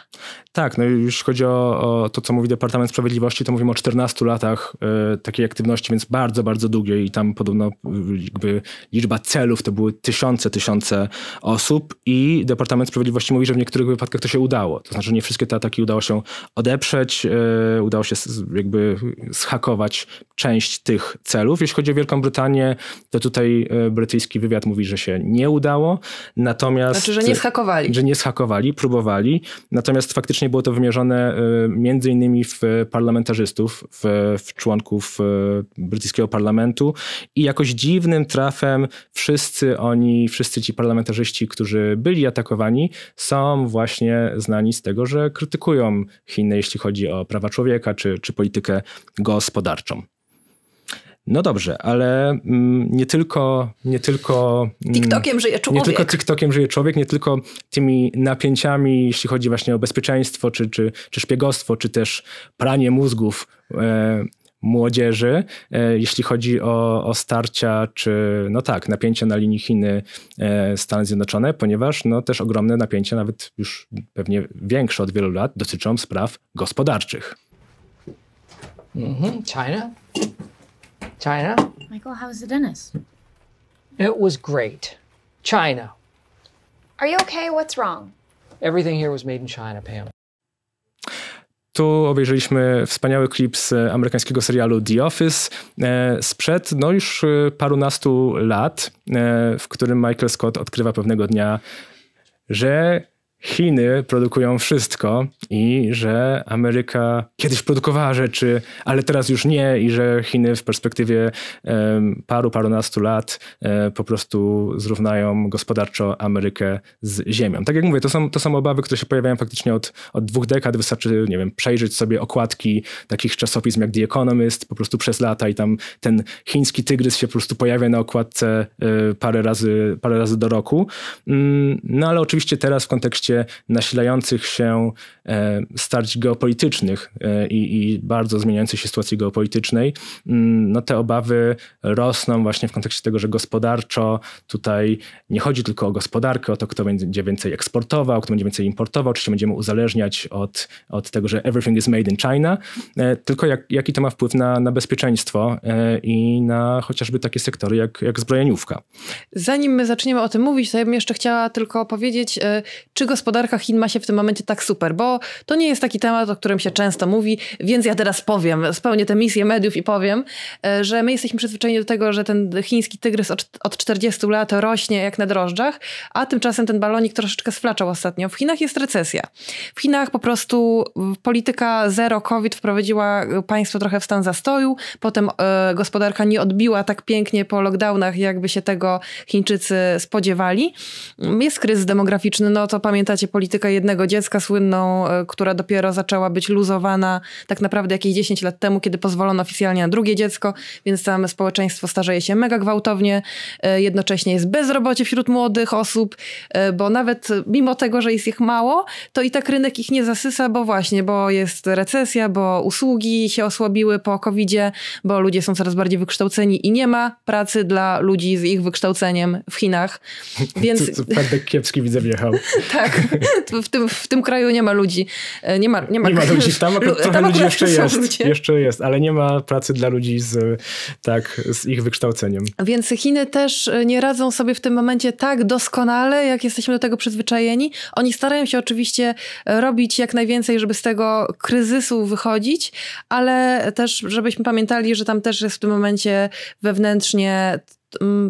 Tak, no już chodzi o, o, to, co mówi Departament Sprawiedliwości, to mówimy o 14 latach y, takiej aktywności, więc bardzo, bardzo długiej i tam podobno y, jakby liczba celów to były tysiące, tysiące osób i Departament Sprawiedliwości mówi, że w niektórych wypadkach to się udało. To znaczy nie wszystkie te ataki udało się odeprzeć, y, udało się jakby zhakować część tych celów. Jeśli chodzi o Wielką Brytanię, to tutaj y, brytyjski wywiad mówi, że się nie udało, natomiast... Znaczy, że nie zhakowali. Że nie hakowali, próbowali, natomiast faktycznie było to wymierzone e, między innymi w parlamentarzystów, w, w członków e, brytyjskiego parlamentu i jakoś dziwnym trafem wszyscy oni, wszyscy ci parlamentarzyści, którzy byli atakowani, są właśnie znani z tego, że krytykują Chiny, jeśli chodzi o prawa człowieka czy, czy politykę gospodarczą. No dobrze, ale mm, nie tylko... Nie tylko mm, TikTokiem żyje człowiek. Nie tylko TikTokiem żyje człowiek, nie tylko tymi napięciami, jeśli chodzi właśnie o bezpieczeństwo, czy, czy, czy szpiegostwo, czy też pranie mózgów e, młodzieży, e, jeśli chodzi o, o starcia, czy no tak, napięcia na linii Chiny, e, Stany Zjednoczone, ponieważ no też ogromne napięcia, nawet już pewnie większe od wielu lat, dotyczą spraw gospodarczych. Mhm, China? China? Michael, how was the dentist? It was great. China. Are you okay? What's wrong? Everything here was made in China, Pam. Tu obejrzeliśmy wspaniały klip z amerykańskiego serialu The Office e, sprzed no już e, parunastu lat, e, w którym Michael Scott odkrywa pewnego dnia, że Chiny produkują wszystko i że Ameryka kiedyś produkowała rzeczy, ale teraz już nie i że Chiny w perspektywie um, paru, parunastu lat um, po prostu zrównają gospodarczo Amerykę z ziemią. Tak jak mówię, to są, to są obawy, które się pojawiają faktycznie od, od dwóch dekad. Wystarczy, nie wiem, przejrzeć sobie okładki takich czasopism jak The Economist po prostu przez lata i tam ten chiński tygrys się po prostu pojawia na okładce e, parę razy, parę razy do roku. Mm, no ale oczywiście teraz w kontekście kontekście nasilających się e, starć geopolitycznych e, i, i, bardzo zmieniającej się sytuacji geopolitycznej, mm, no te obawy rosną właśnie w kontekście tego, że gospodarczo tutaj nie chodzi tylko o gospodarkę, o to, kto będzie więcej eksportował, kto będzie więcej importował, się będziemy uzależniać od, od tego, że everything is made in China, e, tylko jak, jaki to ma wpływ na, na bezpieczeństwo i na chociażby takie sektory jak, jak zbrojeniówka. Zanim my zaczniemy o tym mówić, to ja bym jeszcze chciała tylko powiedzieć, czy gospodarka Chin ma się w tym momencie tak super? Bo to nie jest taki temat, o którym się często mówi, więc ja teraz powiem, spełnię tę misję mediów i powiem, e, że my jesteśmy przyzwyczajeni do tego, że ten chiński tygrys od, 40 lat rośnie jak na drożdżach, a tymczasem ten balonik troszeczkę sflaczał ostatnio. W Chinach jest recesja. W Chinach po prostu polityka zero COVID wprowadziła e, państwo trochę w stan zastoju, potem e, gospodarka nie odbiła tak pięknie po lockdownach, jakby się tego Chińczycy spodziewali. Jest kryzys demograficzny, no to pamiętam, pamiętacie politykę jednego dziecka słynną, e, która dopiero zaczęła być luzowana tak naprawdę jakieś 10 lat temu, kiedy pozwolono oficjalnie na drugie dziecko, więc tam społeczeństwo starzeje się mega gwałtownie, e, jednocześnie jest bezrobocie wśród młodych osób, e, bo nawet mimo tego, że jest ich mało, to i tak rynek ich nie zasysa, bo właśnie, bo jest recesja, bo usługi się osłabiły po covid bo ludzie są coraz bardziej wykształceni i nie ma pracy dla ludzi z ich wykształceniem w Chinach. Więc... Wpadek kiepski widzę wjechał. tak, tak. W tym, w tym kraju nie ma ludzi. E, nie ma, nie ma, nie ma ludzi. Tam akurat, tam ludzi jeszcze jest. Ludzie. Jeszcze jest, ale nie ma pracy dla ludzi z, tak, z ich wykształceniem. Więc Chiny też e, nie radzą sobie w tym momencie tak doskonale, jak jesteśmy do tego przyzwyczajeni. Oni starają się oczywiście e, robić jak najwięcej, żeby z tego kryzysu wychodzić, ale też, żebyśmy pamiętali, że tam też jest w tym momencie wewnętrznie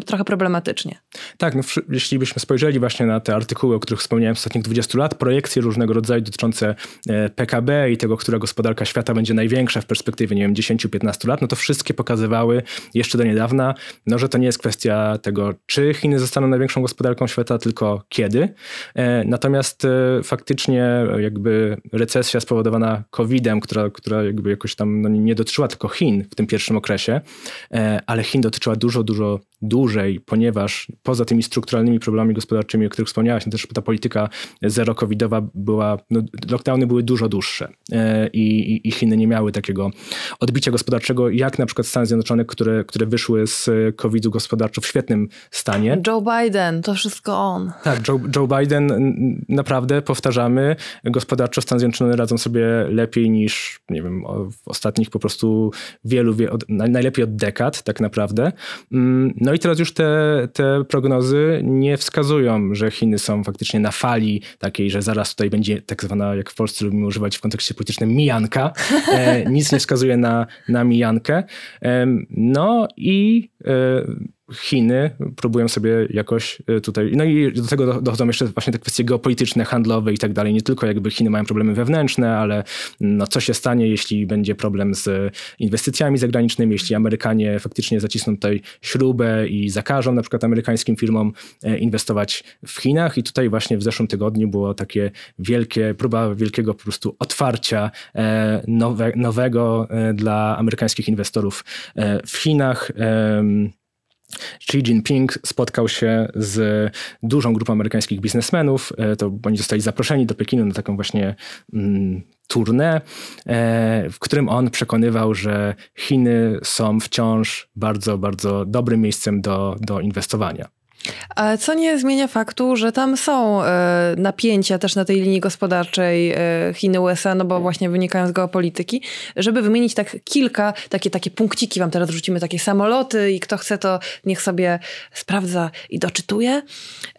trochę problematycznie. Tak, no, jeśli byśmy spojrzeli właśnie na te artykuły, o których wspomniałem w ostatnich 20 lat, projekcje różnego rodzaju dotyczące e, PKB i tego, która gospodarka świata będzie największa w perspektywie, nie wiem, 10-15 lat, no to wszystkie pokazywały jeszcze do niedawna, no, że to nie jest kwestia tego, czy Chiny zostaną największą gospodarką świata, tylko kiedy. E, natomiast e, faktycznie jakby recesja spowodowana COVID-em, która, która jakby jakoś tam no, nie dotyczyła tylko Chin w tym pierwszym okresie, ale Chin dotyczyła dużo, dużo dłużej, ponieważ poza tymi strukturalnymi problemami gospodarczymi, o których wspomniałaś, no też ta polityka zero-covidowa była, no, lockdowny były dużo dłuższe e, i, i, Chiny nie miały takiego odbicia gospodarczego, jak na przykład Stany Zjednoczone, które, które wyszły z COVID-u gospodarczo w świetnym stanie. Joe Biden, to wszystko on. Tak, Joe, Joe Biden, naprawdę powtarzamy, gospodarczo Stany Zjednoczone radzą sobie lepiej niż, nie wiem, w ostatnich po prostu wielu, wie, od, najlepiej od dekad tak naprawdę mm, no i teraz już te, te prognozy nie wskazują, że Chiny są faktycznie na fali takiej, że zaraz tutaj będzie tak zwana, jak w Polsce lubimy używać w kontekście politycznym, mijanka. E, nic nie wskazuje na, na mijankę. E, no i e, Chiny próbują sobie jakoś e, tutaj. No i do tego dochodzą jeszcze właśnie te kwestie geopolityczne, handlowe i tak dalej. Nie tylko jakby Chiny mają problemy wewnętrzne, ale no co się stanie, jeśli będzie problem z e, inwestycjami zagranicznymi, jeśli Amerykanie faktycznie zacisną tutaj śrubę i zakażą na przykład amerykańskim firmom e, inwestować w Chinach. I tutaj właśnie w zeszłym tygodniu było takie wielkie, próba wielkiego po prostu otwarcia nowe, nowego dla amerykańskich inwestorów w Chinach. Xi Jinping spotkał się z dużą grupą amerykańskich biznesmenów. E, to oni zostali zaproszeni do Pekinu na taką właśnie mm, tournée, w którym on przekonywał, że Chiny są wciąż bardzo, bardzo dobrym miejscem do, do inwestowania. Co nie zmienia faktu, że tam są e, napięcia też na tej linii gospodarczej e, Chiny-USA, no bo właśnie wynikają z geopolityki. Żeby wymienić tak kilka, takie, takie punkciki, wam teraz rzucimy takie samoloty i kto chce, to niech sobie sprawdza i doczytuje.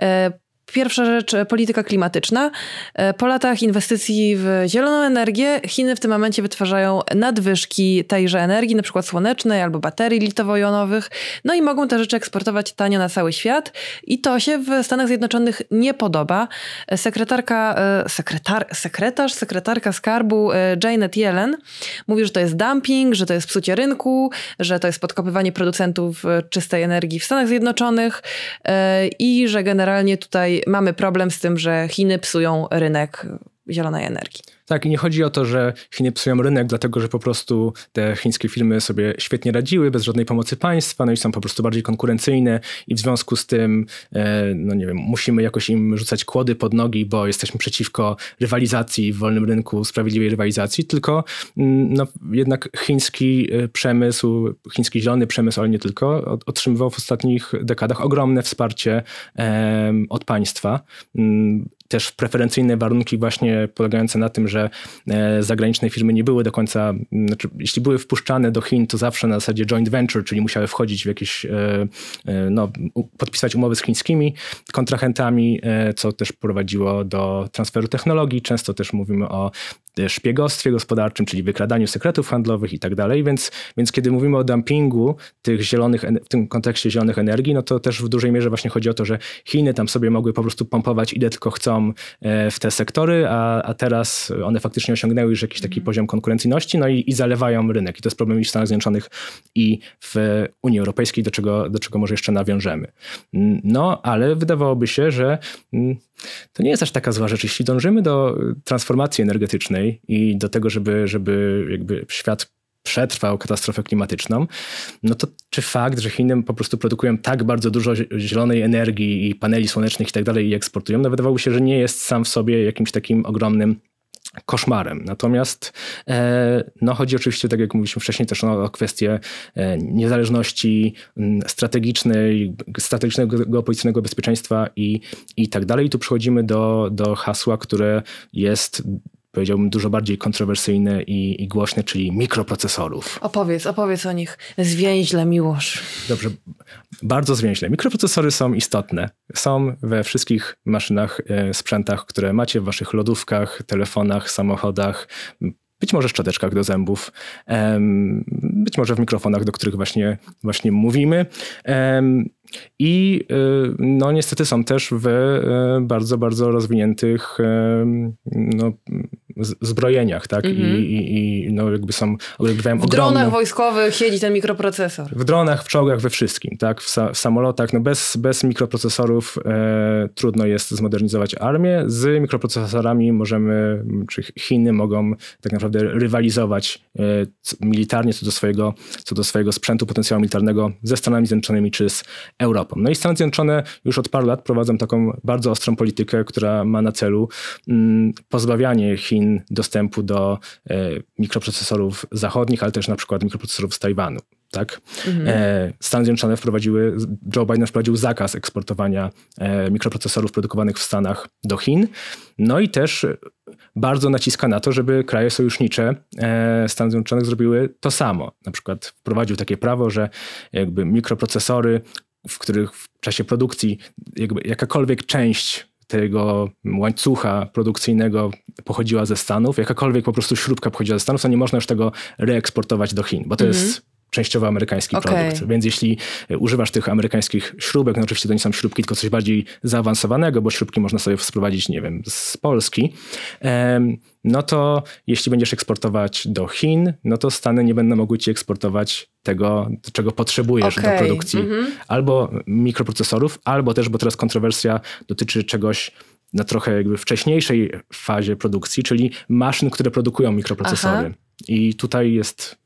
E, Pierwsza rzecz, e, polityka klimatyczna. E, po latach inwestycji w zieloną energię Chiny w tym momencie wytwarzają nadwyżki tejże energii, na przykład słonecznej albo baterii litowo-jonowych, no i mogą te rzeczy eksportować tanio na cały świat i to się w Stanach Zjednoczonych nie podoba. E, sekretarka, sekretar, sekretarz, sekretarka skarbu Janet Yellen mówi, że to jest dumping, że to jest psucie rynku, że to jest podkopywanie producentów czystej energii w Stanach Zjednoczonych i że generalnie tutaj mamy problem z tym, że Chiny psują rynek zielonej energii. Tak, i nie chodzi o to, że Chiny psują rynek, dlatego że po prostu te chińskie firmy sobie świetnie radziły, bez żadnej pomocy państwa, no i są po prostu bardziej konkurencyjne i w związku z tym, e, no nie wiem, musimy jakoś im rzucać kłody pod nogi, bo jesteśmy przeciwko rywalizacji w wolnym rynku, sprawiedliwej rywalizacji, tylko mm, no, jednak chiński e, przemysł, chiński zielony przemysł, ale nie tylko, otrzymywał w ostatnich dekadach ogromne wsparcie e, od państwa. Mm, też preferencyjne warunki właśnie polegające na tym, że e, zagraniczne firmy nie były do końca, znaczy, jeśli były wpuszczane do Chin, to zawsze na zasadzie joint venture, czyli musiały wchodzić w jakieś, e, e, no, podpisać umowy z chińskimi kontrahentami, co też prowadziło do transferu technologii. Często też mówimy o E, szpiegostwie gospodarczym, czyli wykradaniu sekretów handlowych i tak dalej. Więc, więc kiedy mówimy o dumpingu tych zielonych, w tym kontekście zielonych energii, no to też w dużej mierze właśnie chodzi o to, że Chiny tam sobie mogły po prostu pompować ile tylko chcą e, w te sektory, a, a teraz one faktycznie osiągnęły już jakiś taki mhm. poziom konkurencyjności, no i, i zalewają rynek. I to jest problem i w Stanach Zjednoczonych, i w Unii Europejskiej, do czego, do czego może jeszcze nawiążemy. No, ale wydawałoby się, że to nie jest aż taka zła rzecz. Jeśli dążymy do transformacji energetycznej, i do tego, żeby, żeby jakby świat przetrwał katastrofę klimatyczną, no to czy fakt, że Chiny po prostu produkują tak bardzo dużo zielonej energii i paneli słonecznych i tak dalej i eksportują, no wydawało się, że nie jest sam w sobie jakimś takim ogromnym koszmarem. Natomiast e, no, chodzi oczywiście, tak jak mówiliśmy wcześniej, też no, o kwestię e, niezależności strategicznej, strategicznego geopolitycznego bezpieczeństwa i, i tak dalej. I tu przechodzimy do, do hasła, które jest powiedziałbym, dużo bardziej kontrowersyjne i, i głośne, czyli mikroprocesorów. Opowiedz, opowiedz o nich zwięźle, miłość. Dobrze, bardzo zwięźle. Mikroprocesory są istotne. Są we wszystkich maszynach, e, sprzętach, które macie w waszych lodówkach, telefonach, samochodach, być może szczoteczkach do zębów, być może w mikrofonach, do których właśnie, właśnie mówimy. I y, no, niestety są też w e, bardzo, bardzo rozwiniętych no, zbrojeniach, tak? Mm -hmm. I, mhm. i, I, no, jakby są, odgrywają W dronach wojskowych siedzi ten mikroprocesor. W dronach, w czołgach, we wszystkim, tak? W, sa w samolotach. No, bez, bez mikroprocesorów e, trudno jest zmodernizować armię. Z mikroprocesorami możemy, czy Chiny mogą tak naprawdę naprawdę rywalizować e, militarnie co do, swojego, co do swojego sprzętu, potencjału militarnego ze Stanami Zjednoczonymi czy z Europą. No i Stany Zjednoczone już od paru lat prowadzą taką bardzo ostrą politykę, która ma na celu mm, pozbawianie Chin dostępu do e, mikroprocesorów zachodnich, ale też na przykład mikroprocesorów z Tajwanu tak? Mhm. E, Stany Zjednoczone wprowadziły, Joe Biden wprowadził zakaz eksportowania e, mikroprocesorów produkowanych w Stanach do Chin. No i też bardzo naciska na to, żeby kraje sojusznicze e, Stanów Zjednoczonych zrobiły to samo. Na przykład wprowadził takie prawo, że jakby mikroprocesory, w których w czasie produkcji jakby jakakolwiek część tego łańcucha produkcyjnego pochodziła ze Stanów, jakakolwiek po prostu śrubka pochodziła ze Stanów, to nie można już tego reeksportować do Chin, bo to mhm. jest częściowo amerykański okay. produkt. Więc jeśli e, używasz tych amerykańskich śrubek, no oczywiście to nie są śrubki, tylko coś bardziej zaawansowanego, bo śrubki można sobie sprowadzić, nie wiem, z Polski, no to jeśli będziesz eksportować do Chin, no to Stany nie będą mogły ci eksportować tego, czego potrzebujesz okay. do produkcji mm -hmm. albo mikroprocesorów, albo też, bo teraz kontrowersja dotyczy czegoś, na trochę jakby wcześniejszej fazie produkcji, czyli maszyn, które produkują mikroprocesory. Aha. I tutaj jest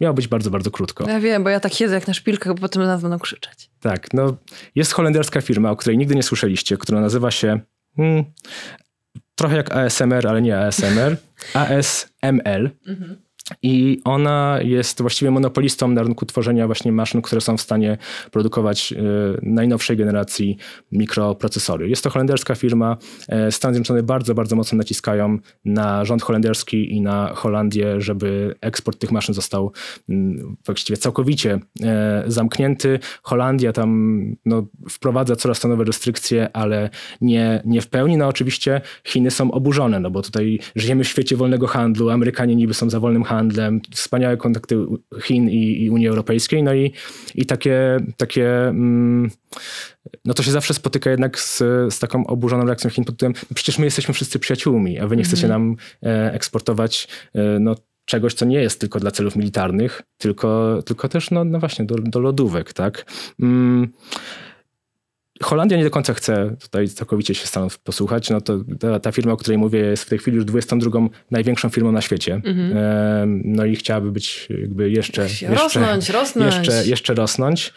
Miało być bardzo, bardzo krótko. No ja wiem, bo ja tak jedzę jak na szpilkach, bo potem na nas będą krzyczeć. Tak, no jest holenderska firma, o której nigdy nie słyszeliście, która nazywa się hmm, trochę jak ASMR, ale nie ASMR, ASML. Mhm. I ona jest właściwie monopolistą na rynku tworzenia właśnie maszyn, które są w stanie produkować e, najnowszej generacji mikroprocesory. Jest to holenderska firma. E, Stany Zjednoczone bardzo, bardzo mocno naciskają na rząd holenderski i na Holandię, żeby eksport tych maszyn został mm, właściwie całkowicie e, zamknięty. Holandia tam no, wprowadza coraz to nowe restrykcje, ale nie, nie w pełni. No oczywiście Chiny są oburzone, no bo tutaj żyjemy w świecie wolnego handlu, Amerykanie niby są za wolnym handlem, handlem, wspaniałe kontakty Chin i, i Unii Europejskiej, no i, i takie, takie mm, no to się zawsze spotyka jednak z, z taką oburzoną reakcją Chin pod tytułem, przecież my jesteśmy wszyscy przyjaciółmi, a wy nie chcecie mhm. nam e, eksportować e, no, czegoś, co nie jest tylko dla celów militarnych, tylko, tylko też, no, no właśnie, do, do lodówek, tak? Mm. Holandia nie do końca chce tutaj całkowicie się Stanów posłuchać. No to ta, ta, firma, o której mówię, jest w tej chwili już 22 największą firmą na świecie. Mm-hmm. no i chciałaby być jakby jeszcze... Jeszcze rosnąć, rosnąć. Jeszcze, jeszcze rosnąć.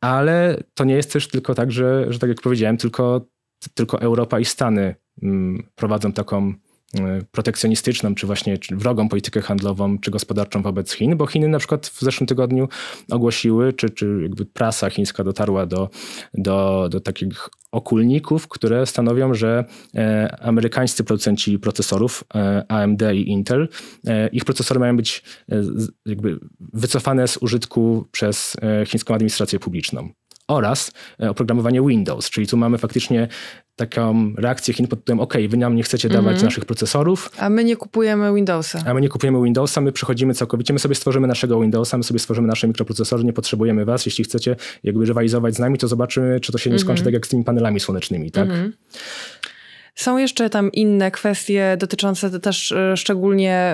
ale to nie jest też tylko tak, że, że tak jak powiedziałem, tylko, tylko Europa i Stany mm, prowadzą taką E, protekcjonistyczną, czy właśnie wrogą politykę handlową, czy gospodarczą wobec Chin, bo Chiny na przykład w zeszłym tygodniu ogłosiły, czy, czy jakby prasa chińska dotarła do, do, do takich okulników, które stanowią, że e, amerykańscy producenci procesorów e, AMD i Intel, e, ich procesory mają być e, z, jakby wycofane z użytku przez e, chińską administrację publiczną oraz e, oprogramowanie Windows. Czyli tu mamy faktycznie taką reakcję Chin pod tytułem OK, wy nam nie chcecie dawać mm -hmm. naszych procesorów. A my nie kupujemy Windowsa. A my nie kupujemy Windowsa, my przechodzimy całkowicie, my sobie stworzymy naszego Windowsa, my sobie stworzymy nasze mikroprocesory, nie potrzebujemy was. Jeśli chcecie jakby rywalizować z nami, to zobaczymy, czy to się nie skończy mm -hmm. tak jak z tymi panelami słonecznymi, tak? Mm -hmm. Są jeszcze tam inne kwestie dotyczące też e, szczególnie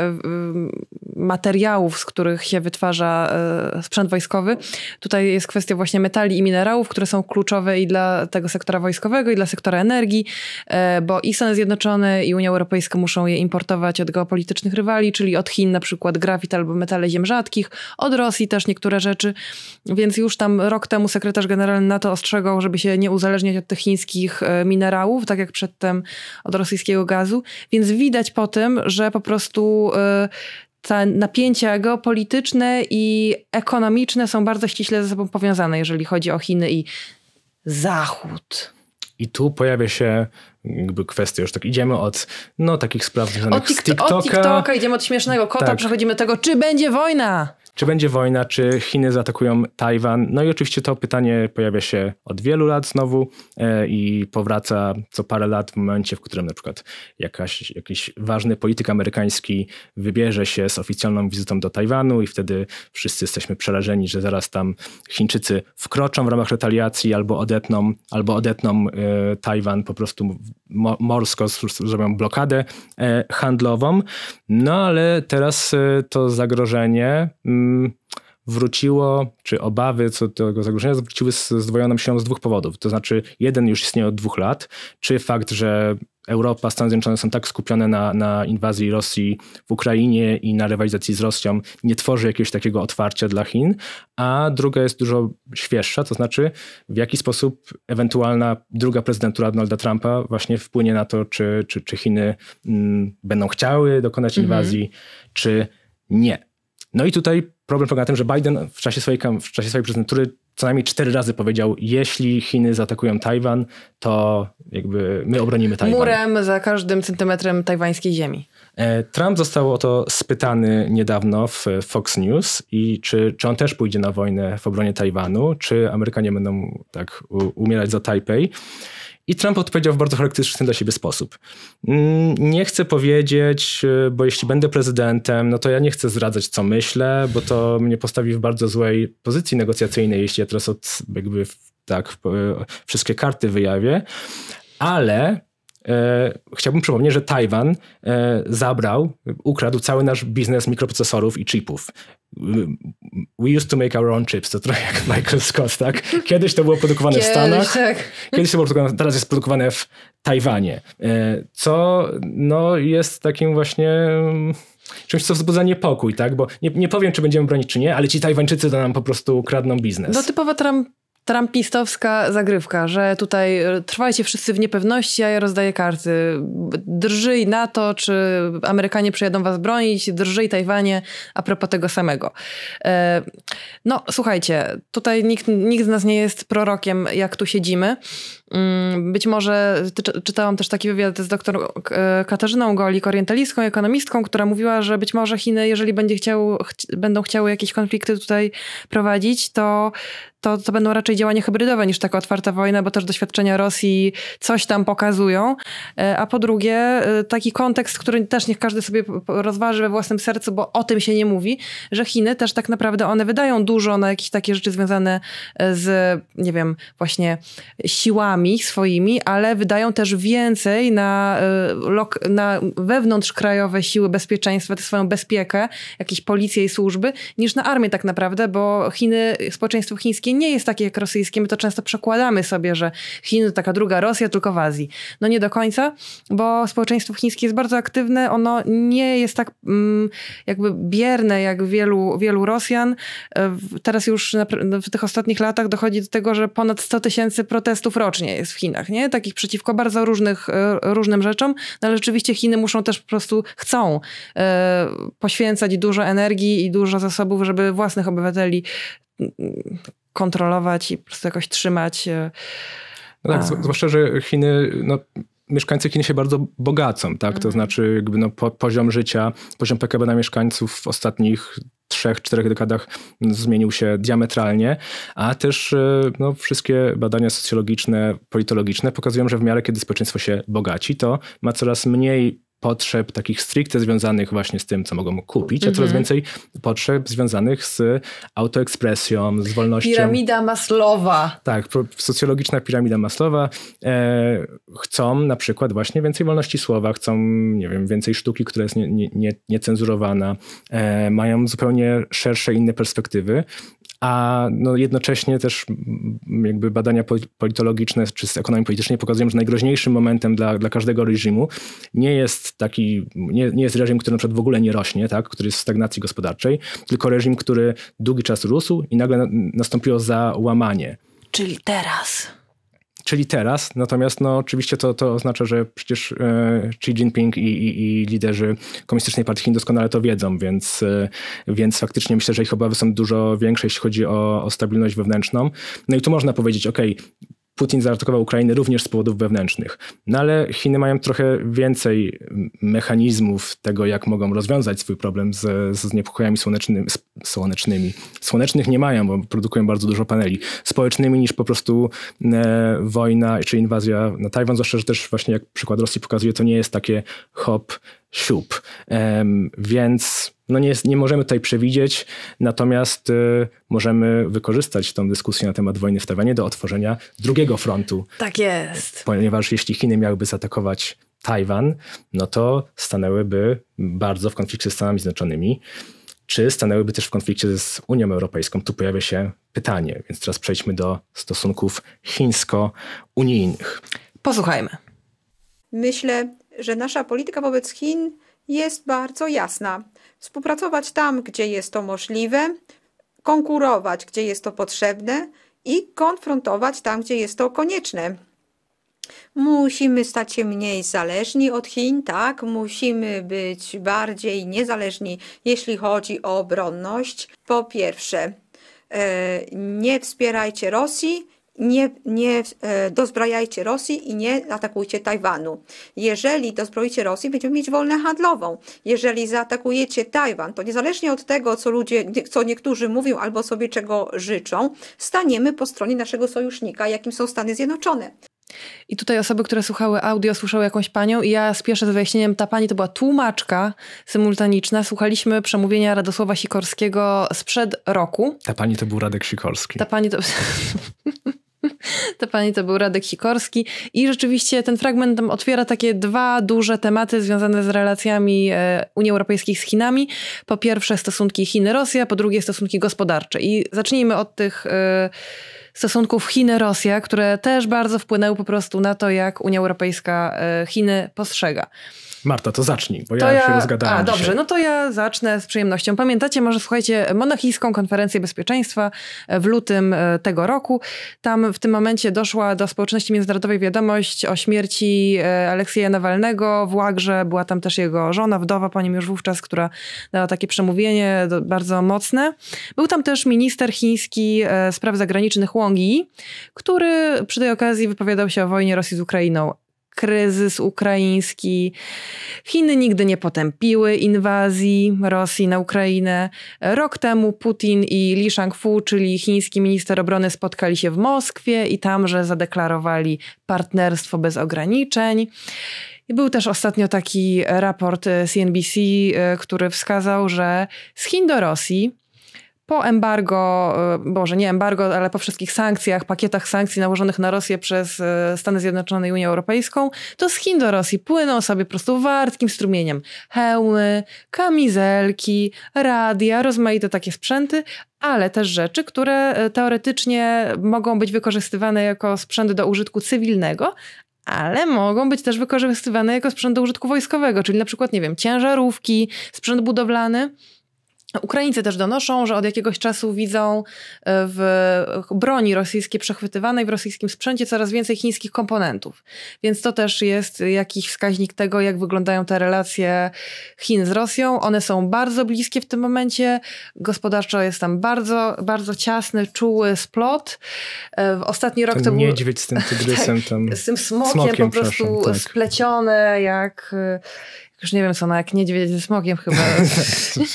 materiałów, z których się wytwarza e, sprzęt wojskowy. Tutaj jest kwestia właśnie metali i minerałów, które są kluczowe i dla tego sektora wojskowego, i dla sektora energii, e, bo i Stany Zjednoczone, i Unia Europejska muszą je importować od geopolitycznych rywali, czyli od Chin na przykład grafit albo metale ziem rzadkich, od Rosji też niektóre rzeczy. Więc już tam rok temu sekretarz generalny NATO ostrzegał, żeby się nie uzależniać od tych chińskich minerałów, tak jak przedtem od rosyjskiego gazu, więc widać po tym, że po prostu y, te napięcia geopolityczne i ekonomiczne są bardzo ściśle ze sobą powiązane, jeżeli chodzi o Chiny i Zachód. I tu pojawia się jakby kwestia, już tak idziemy od no, takich spraw związanych od z TikToka. Od TikToka idziemy od śmiesznego kota, tak. przechodzimy do tego, czy będzie wojna. Czy będzie wojna, czy Chiny zaatakują Tajwan? No i oczywiście to pytanie pojawia się od wielu lat znowu e, i powraca co parę lat w momencie, w którym na przykład jakaś, jakiś ważny polityk amerykański wybierze się z oficjalną wizytą do Tajwanu i wtedy wszyscy jesteśmy przerażeni, że zaraz tam Chińczycy wkroczą w ramach retaliacji albo odetną, albo odetną e, Tajwan po prostu morsko, zrobią blokadę e, handlową. No ale teraz e, to zagrożenie mm, wróciło, czy obawy co do tego zagrożenia z zdwojoną się z dwóch powodów. To znaczy, jeden już istnieje od dwóch lat, czy fakt, że Europa, Stany Zjednoczone są tak skupione na, na inwazji Rosji w Ukrainie i na rywalizacji z Rosją, nie tworzy jakiegoś takiego otwarcia dla Chin, a druga jest dużo świeższa, to znaczy w jaki sposób ewentualna druga prezydentura Donalda Trumpa właśnie wpłynie na to, czy, czy, czy Chiny m, mm, będą chciały dokonać mhm. inwazji, mhm. czy nie. No i tutaj problem polega na tym, że Biden w czasie swojej, w czasie swojej prezydentury co najmniej cztery razy powiedział, jeśli Chiny zaatakują Tajwan, to jakby my obronimy Tajwan. Murem za każdym centymetrem tajwańskiej ziemi. E, Trump został o to spytany niedawno w Fox News i czy, czy on też pójdzie na wojnę w obronie Tajwanu, czy Amerykanie będą tak umierać za Tajpej. I Trump odpowiedział w bardzo charakterystyczny dla siebie sposób. Mm, nie chcę powiedzieć, y, bo jeśli będę prezydentem, no to ja nie chcę zdradzać, co myślę, bo to mnie postawi w bardzo złej pozycji negocjacyjnej, jeśli ja teraz od, jakby tak y, wszystkie karty wyjawię. Ale E, chciałbym przypomnieć, że Tajwan e, zabrał, ukradł cały nasz biznes mikroprocesorów i chipów. E, we used to make our own chips, to trochę jak Michael Scott, tak? Kiedyś to było produkowane w Stanach, tak. kiedyś to było produkowane, teraz jest produkowane w Tajwanie, co no, jest takim właśnie mm, czymś, co wzbudza niepokój, tak? Bo nie, nie powiem, czy będziemy bronić, czy nie, ale ci Tajwańczycy to nam po prostu kradną biznes. No typowa Trump trumpistowska zagrywka, że tutaj e, trwajcie wszyscy w niepewności, a ja rozdaję karty. Drżyj NATO, czy Amerykanie przyjadą was bronić, drżyj Tajwanie a propos tego samego. E, no, słuchajcie, tutaj nikt, nikt z nas nie jest prorokiem, jak tu siedzimy. Mm, być może czytałam też taki wywiad z dr e, Katarzyną Golik, orientalistką, ekonomistką, która mówiła, że być może Chiny, jeżeli będzie chciał, będą chciały jakieś konflikty tutaj prowadzić, to, to, to będą raczej działania hybrydowe niż taka otwarta wojna, bo też doświadczenia Rosji coś tam pokazują. E, a po drugie, e, taki kontekst, który też niech każdy sobie rozważy we własnym sercu, bo o tym się nie mówi, że Chiny też tak naprawdę one wydają dużo na jakieś takie rzeczy związane z, nie wiem, właśnie siłami, firmami swoimi, ale wydają też więcej na, y, na wewnątrzkrajowe siły bezpieczeństwa, swoją bezpiekę, jakieś policję i służby, niż na armię tak naprawdę, bo Chiny, społeczeństwo chińskie nie jest takie jak rosyjskie. My to często przekładamy sobie, że Chiny to taka druga Rosja, tylko w Azji. No nie do końca, bo społeczeństwo chińskie jest bardzo aktywne, ono nie jest tak mm, jakby bierne jak wielu, wielu Rosjan. Y, teraz już w tych ostatnich latach dochodzi do tego, że ponad 100 tysięcy protestów rocznie różnie jest w Chinach, nie? Takich przeciwko bardzo różnych, e, różnym rzeczom, no ale rzeczywiście Chiny muszą też po prostu, chcą e, poświęcać dużo energii i dużo zasobów, żeby własnych obywateli mm, kontrolować i po prostu jakoś trzymać. E, no tak, zwłaszcza, że Chiny no, mieszkańcy Chin się bardzo bogacą, tak? To mhm. znaczy jakby no, po, poziom życia, poziom PKB na mieszkańców w ostatnich trzech, czterech dekadach zmienił się diametralnie, a też e, no, wszystkie badania socjologiczne, politologiczne pokazują, że w miarę kiedy społeczeństwo się bogaci, to ma coraz mniej potrzeb takich stricte związanych właśnie z tym, co mogą kupić, a coraz mhm. więcej potrzeb związanych z autoekspresją, z wolnością. Piramida Maslowa. Tak, socjologiczna piramida Maslowa. E, chcą na przykład właśnie więcej wolności słowa, chcą, nie wiem, więcej sztuki, która jest niecenzurowana, nie, nie, nie E, mają zupełnie szersze, inne perspektywy a no jednocześnie też jakby badania politologiczne czy z ekonomii politycznej pokazują, że najgroźniejszym momentem dla, dla każdego reżimu nie jest taki, nie, nie jest reżim, który na przykład w ogóle nie rośnie, tak, który jest w stagnacji gospodarczej, tylko reżim, który długi czas rósł i nagle nastąpiło załamanie. Czyli teraz czyli teraz. Natomiast no, oczywiście to, to oznacza, że przecież e, Xi Jinping i, i, i liderzy Komunistycznej Partii Chin doskonale to wiedzą, więc, e, więc faktycznie myślę, że ich obawy są dużo większe, jeśli chodzi o, o stabilność wewnętrzną. No i tu można powiedzieć, ok, Putin zaatakował Ukrainę również z powodów wewnętrznych. No ale Chiny mają trochę więcej mechanizmów tego, jak mogą rozwiązać swój problem z, z niepokojami słonecznymi, słonecznymi. Słonecznych nie mają, bo produkują bardzo dużo paneli. Społecznymi niż po prostu e, wojna czy inwazja na Tajwan, zwłaszcza, że też właśnie jak przykład Rosji pokazuje, to nie jest takie hop, siup. Więc no nie, jest, nie możemy tutaj przewidzieć, natomiast y, możemy wykorzystać tę dyskusję na temat wojny w Tajwanie do otworzenia drugiego frontu. Tak jest. Ponieważ jeśli Chiny miałyby zaatakować Tajwan, no to stanęłyby bardzo w konflikcie z Stanami Zjednoczonymi czy stanęłyby też w konflikcie z Unią Europejską? Tu pojawia się pytanie, więc teraz przejdźmy do stosunków chińsko-unijnych. Posłuchajmy. Myślę, że nasza polityka wobec Chin jest bardzo jasna. Współpracować tam, gdzie jest to możliwe, konkurować, gdzie jest to potrzebne i konfrontować tam, gdzie jest to konieczne. Musimy stać się mniej zależni od Chin, tak? Musimy być bardziej niezależni, jeśli chodzi o obronność. Po pierwsze, e, nie wspierajcie Rosji, nie, nie e, dozbrajajcie Rosji i nie atakujcie Tajwanu. Jeżeli dozbroicie Rosji, będziemy mieć wolnę handlową. Jeżeli zaatakujecie Tajwan, to niezależnie od tego, co ludzie, co niektórzy mówią albo sobie czego życzą, staniemy po stronie naszego sojusznika, jakim są Stany Zjednoczone. I tutaj osoby, które słuchały audio, słyszały jakąś panią i ja spieszę z wyjaśnieniem, ta pani to była tłumaczka symultaniczna. Słuchaliśmy przemówienia Radosława Sikorskiego sprzed roku. Ta pani to był Radek Sikorski. Ta pani to... to pani to był Radek Sikorski i rzeczywiście ten fragment tam otwiera takie dwa duże tematy związane z relacjami e, Unii Europejskiej z Chinami. Po pierwsze stosunki Chiny-Rosja, po drugie stosunki gospodarcze. I zacznijmy od tych e, stosunków Chiny-Rosja, które też bardzo wpłynęły po prostu na to, jak Unia Europejska e, Chiny postrzega. Marta, to zacznij, bo to ja, ja się rozgadałam. A, dobrze, dzisiaj. no to ja zacznę z przyjemnością. Pamiętacie, może słuchajcie, Monachijską Konferencję Bezpieczeństwa e, w lutym e, tego roku. Tam w tym momencie doszła do społeczności międzynarodowej wiadomość o śmierci e, Aleksieja Nawalnego w Łagrze. Była tam też jego żona, wdowa po nim już wówczas, która dała takie przemówienie bardzo mocne. Był tam też minister chiński spraw zagranicznych Wang Yi, który przy tej okazji wypowiadał się o wojnie Rosji z Ukrainą kryzys ukraiński. Chiny nigdy nie potępiły inwazji Rosji na Ukrainę. Rok temu Putin i Li Shangfu, czyli chiński minister obrony, spotkali się w Moskwie i tamże zadeklarowali partnerstwo bez ograniczeń. Był też ostatnio taki raport CNBC, e, e, który wskazał, że z Chin do Rosji po embargo, może e, nie embargo, ale po wszystkich sankcjach, pakietach sankcji nałożonych na Rosję przez e, Stany Zjednoczone i Unię Europejską, to z Chin do Rosji płyną sobie po prostu wartkim strumieniem hełmy, kamizelki, radia, rozmaite takie sprzęty, ale też rzeczy, które e, teoretycznie mogą być wykorzystywane jako sprzęt do użytku cywilnego, ale mogą być też wykorzystywane jako sprzęt do użytku wojskowego, czyli na przykład, nie wiem, ciężarówki, sprzęt budowlany. Ukraińcy też donoszą, że od jakiegoś czasu widzą e, w broni rosyjskiej przechwytywanej w rosyjskim sprzęcie coraz więcej chińskich komponentów. Więc to też jest jakiś wskaźnik tego, jak wyglądają te relacje Chin z Rosją. One są bardzo bliskie w tym momencie. Gospodarczo jest tam bardzo, bardzo ciasny, czuły splot. E, w ostatni rok Ten to był... niedźwiedź z tym tygrysem tak, tam... Z tym smokiem, smokiem po prostu tak. splecione jak, e, już nie wiem co ona, jak niedźwiedź ze smogiem chyba. Tak,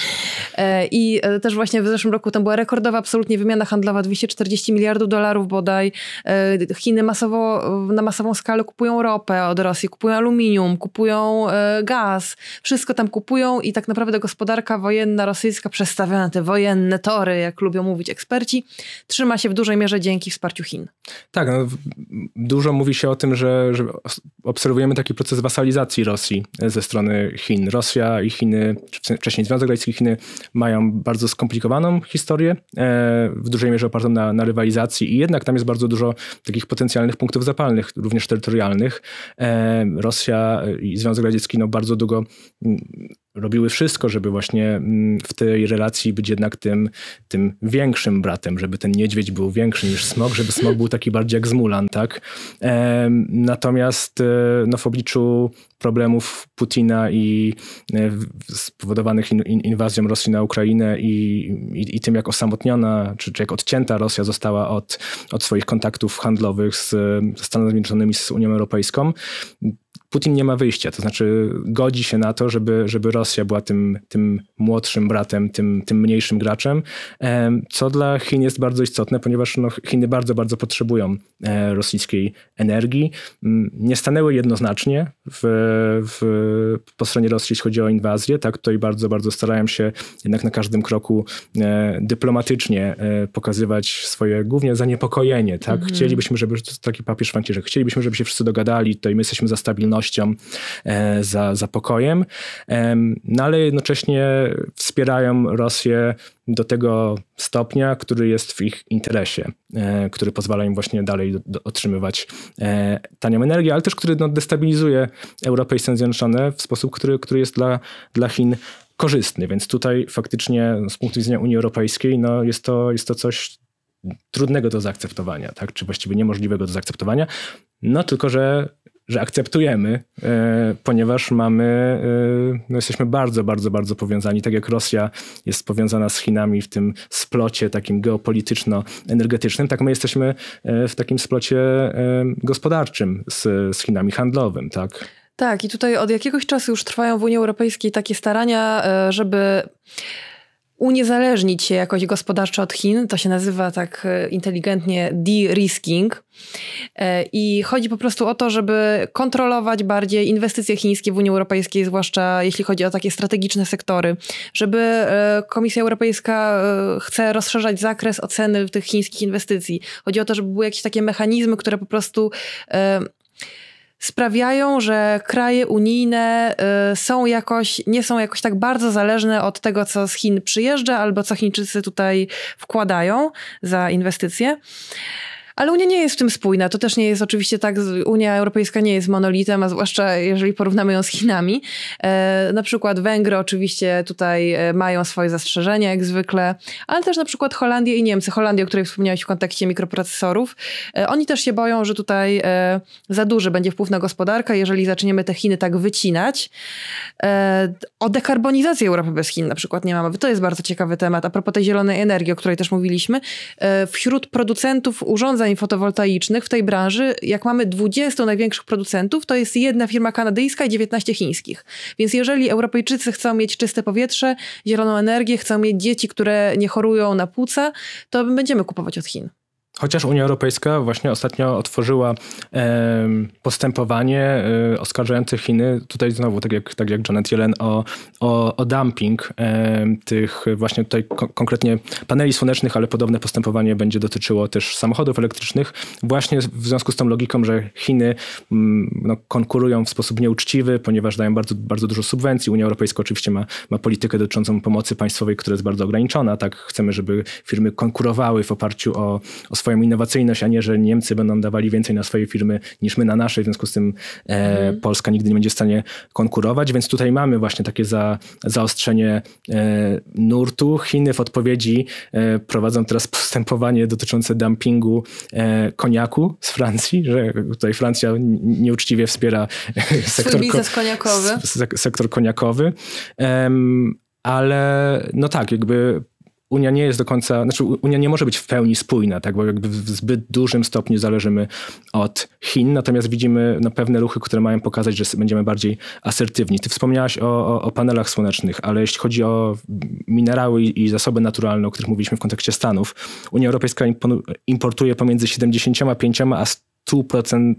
e, I e, też właśnie w zeszłym roku tam była rekordowa absolutnie wymiana handlowa, 240 miliardów dolarów bodaj. E, Chiny masowo, na masową skalę kupują ropę od Rosji, kupują aluminium, kupują gaz, wszystko tam kupują i tak naprawdę gospodarka wojenna rosyjska przestawiona na te wojenne tory, jak lubią mówić eksperci, trzyma się w dużej mierze dzięki wsparciu Chin. Tak, no, dużo mówi się o tym, że, że obserwujemy taki proces wasalizacji Rosji ze strony Chin. Rosja i Chiny, czy wcześniej Związek Radziecki i Chiny, mają bardzo skomplikowaną historię, e, w dużej mierze opartą na, na rywalizacji i jednak tam jest bardzo dużo takich potencjalnych punktów zapalnych, również terytorialnych. E, Rosja i Związek Radziecki no, bardzo długo mm, robiły wszystko, żeby właśnie mm, w tej relacji być jednak tym, tym większym bratem, żeby ten niedźwiedź był większy niż smog, żeby smog był taki bardziej jak zmulan, tak? E, natomiast no, w obliczu problemów Putina i e, spowodowanych inwazją Rosji na Ukrainę i, i, i tym, jak osamotniona, czy, czy, jak odcięta Rosja została od, od swoich kontaktów handlowych z, z Stanami Zjednoczonymi, z Unią Europejską, Putin nie ma wyjścia, to znaczy godzi się na to, żeby, żeby Rosja była tym, tym młodszym bratem, tym, tym mniejszym graczem, co dla Chin jest bardzo istotne, ponieważ no, Chiny bardzo, bardzo potrzebują e, rosyjskiej energii. Mm, nie stanęły jednoznacznie w w, po stronie Rosji, jeśli chodzi o inwazję, tak, tutaj bardzo, bardzo starałem się jednak na każdym kroku e, dyplomatycznie e, pokazywać swoje głównie zaniepokojenie, tak, mhm. chcielibyśmy, żeby, to taki papież że chcielibyśmy, żeby się wszyscy dogadali, i my jesteśmy za stabilnością, e, za, za pokojem, no ale jednocześnie wspierają Rosję do tego stopnia, który jest w ich interesie, e, który pozwala im właśnie dalej do, do otrzymywać e, tanią energię, ale też który no, destabilizuje Europę i Stany Zjednoczone w sposób, który, który jest dla, dla Chin korzystny. Więc tutaj faktycznie z punktu widzenia Unii Europejskiej no, jest, to, jest to coś trudnego do zaakceptowania, tak? czy właściwie niemożliwego do zaakceptowania. No tylko, że że akceptujemy, e, ponieważ mamy, e, no jesteśmy bardzo, bardzo, bardzo powiązani. Tak jak Rosja jest powiązana z Chinami w tym splocie takim geopolityczno-energetycznym, tak my jesteśmy e, w takim splocie gospodarczym z, z Chinami handlowym, tak? Tak, i tutaj od jakiegoś czasu już trwają w Unii Europejskiej takie starania, żeby uniezależnić się jakoś gospodarczo od Chin. To się nazywa tak e, inteligentnie de-risking. E, I chodzi po prostu o to, żeby kontrolować bardziej inwestycje chińskie w Unii Europejskiej, zwłaszcza jeśli chodzi o takie strategiczne sektory, żeby e, Komisja Europejska chce rozszerzać zakres oceny tych chińskich inwestycji. Chodzi o to, żeby były jakieś takie mechanizmy, które po prostu sprawiają, że kraje unijne y, są jakoś, nie są jakoś tak bardzo zależne od tego, co z Chin przyjeżdża albo co Chińczycy tutaj wkładają za inwestycje. Ale Unia nie jest w tym spójna. To też nie jest oczywiście tak, Unia Europejska nie jest monolitem, a zwłaszcza jeżeli porównamy ją z Chinami. E, na przykład Węgry oczywiście tutaj e, mają swoje zastrzeżenia jak zwykle, ale też na przykład Holandię i Niemcy. Holandię, o której wspomniałeś w kontekście mikroprocesorów. E, oni też się boją, że tutaj e, za duży będzie wpływ na gospodarkę, jeżeli zaczniemy te Chiny tak wycinać. E, o dekarbonizacji Europy bez Chin na przykład nie mamy. To jest bardzo ciekawy temat. A propos tej zielonej energii, o której też mówiliśmy. E, wśród producentów urządzeń paneli fotowoltaicznych w tej branży, jak mamy 20 największych producentów, to jest jedna firma kanadyjska i 19 chińskich. Więc jeżeli Europejczycy chcą mieć czyste powietrze, zieloną energię, chcą mieć dzieci, które nie chorują na płuca, to będziemy kupować od Chin. Chociaż Unia Europejska właśnie ostatnio otworzyła postępowanie e, oskarżające Chiny, tutaj znowu, tak jak, tak jak Janet Yellen, o, o, o dumping tych właśnie tutaj konkretnie paneli słonecznych, ale podobne postępowanie będzie dotyczyło też samochodów elektrycznych, właśnie w związku z tą logiką, że Chiny mm, no, konkurują w sposób nieuczciwy, ponieważ dają bardzo, bardzo dużo subwencji. Unia Europejska oczywiście ma, ma politykę dotyczącą pomocy państwowej, która jest bardzo ograniczona. Tak chcemy, żeby firmy konkurowały w oparciu o, o swoje swoją innowacyjność, a nie, że Niemcy będą dawali więcej na swoje firmy niż my na nasze, w związku z tym e, mhm. Polska nigdy nie będzie w stanie konkurować, więc tutaj mamy właśnie takie za, zaostrzenie e, nurtu. Chiny w odpowiedzi e, prowadzą teraz postępowanie dotyczące dumpingu e, koniaku z Francji, że tutaj Francja nieuczciwie wspiera e, sektor, ko koniakowy. sektor koniakowy. Um, ale no tak, jakby Unia nie jest do końca, znaczy Unia nie może być w pełni spójna, tak, bo jakby w zbyt dużym stopniu zależymy od Chin, natomiast widzimy na no, pewne ruchy, które mają pokazać, że będziemy bardziej asertywni. Ty wspomniałaś o, o, o panelach słonecznych, ale jeśli chodzi o minerały i zasoby naturalne, o których mówiliśmy w kontekście Stanów, Unia Europejska importuje pomiędzy 75 a 100%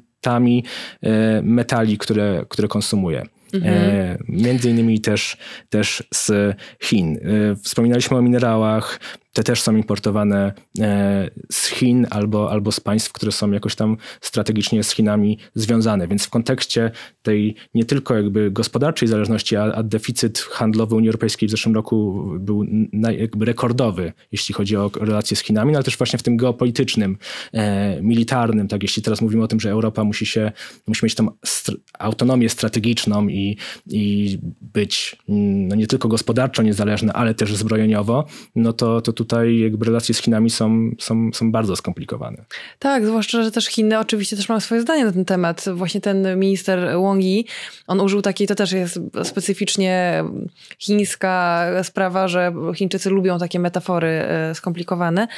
e, metali, które, które konsumuje. Mhm. E, między innymi też, też z Chin. E, wspominaliśmy o minerałach, te też są importowane e, z Chin albo, albo z państw, które są jakoś tam strategicznie z Chinami związane. Więc w kontekście tej nie tylko jakby gospodarczej zależności, a, a deficyt handlowy Unii Europejskiej w zeszłym roku był jakby rekordowy, jeśli chodzi o relacje z Chinami, no ale też właśnie w tym geopolitycznym, e, militarnym. Tak, jeśli teraz mówimy o tym, że Europa musi się, musi mieć tą str autonomię strategiczną i, i być mm, no, nie tylko gospodarczo niezależna, ale też zbrojeniowo, no to, to tutaj jakby relacje z Chinami są, są, są bardzo skomplikowane. Tak, zwłaszcza, że też Chiny oczywiście też mają swoje zdanie na ten temat. Właśnie ten minister Wong Yi, on użył takiej, to też jest specyficznie chińska sprawa, że Chińczycy lubią takie metafory e, skomplikowane.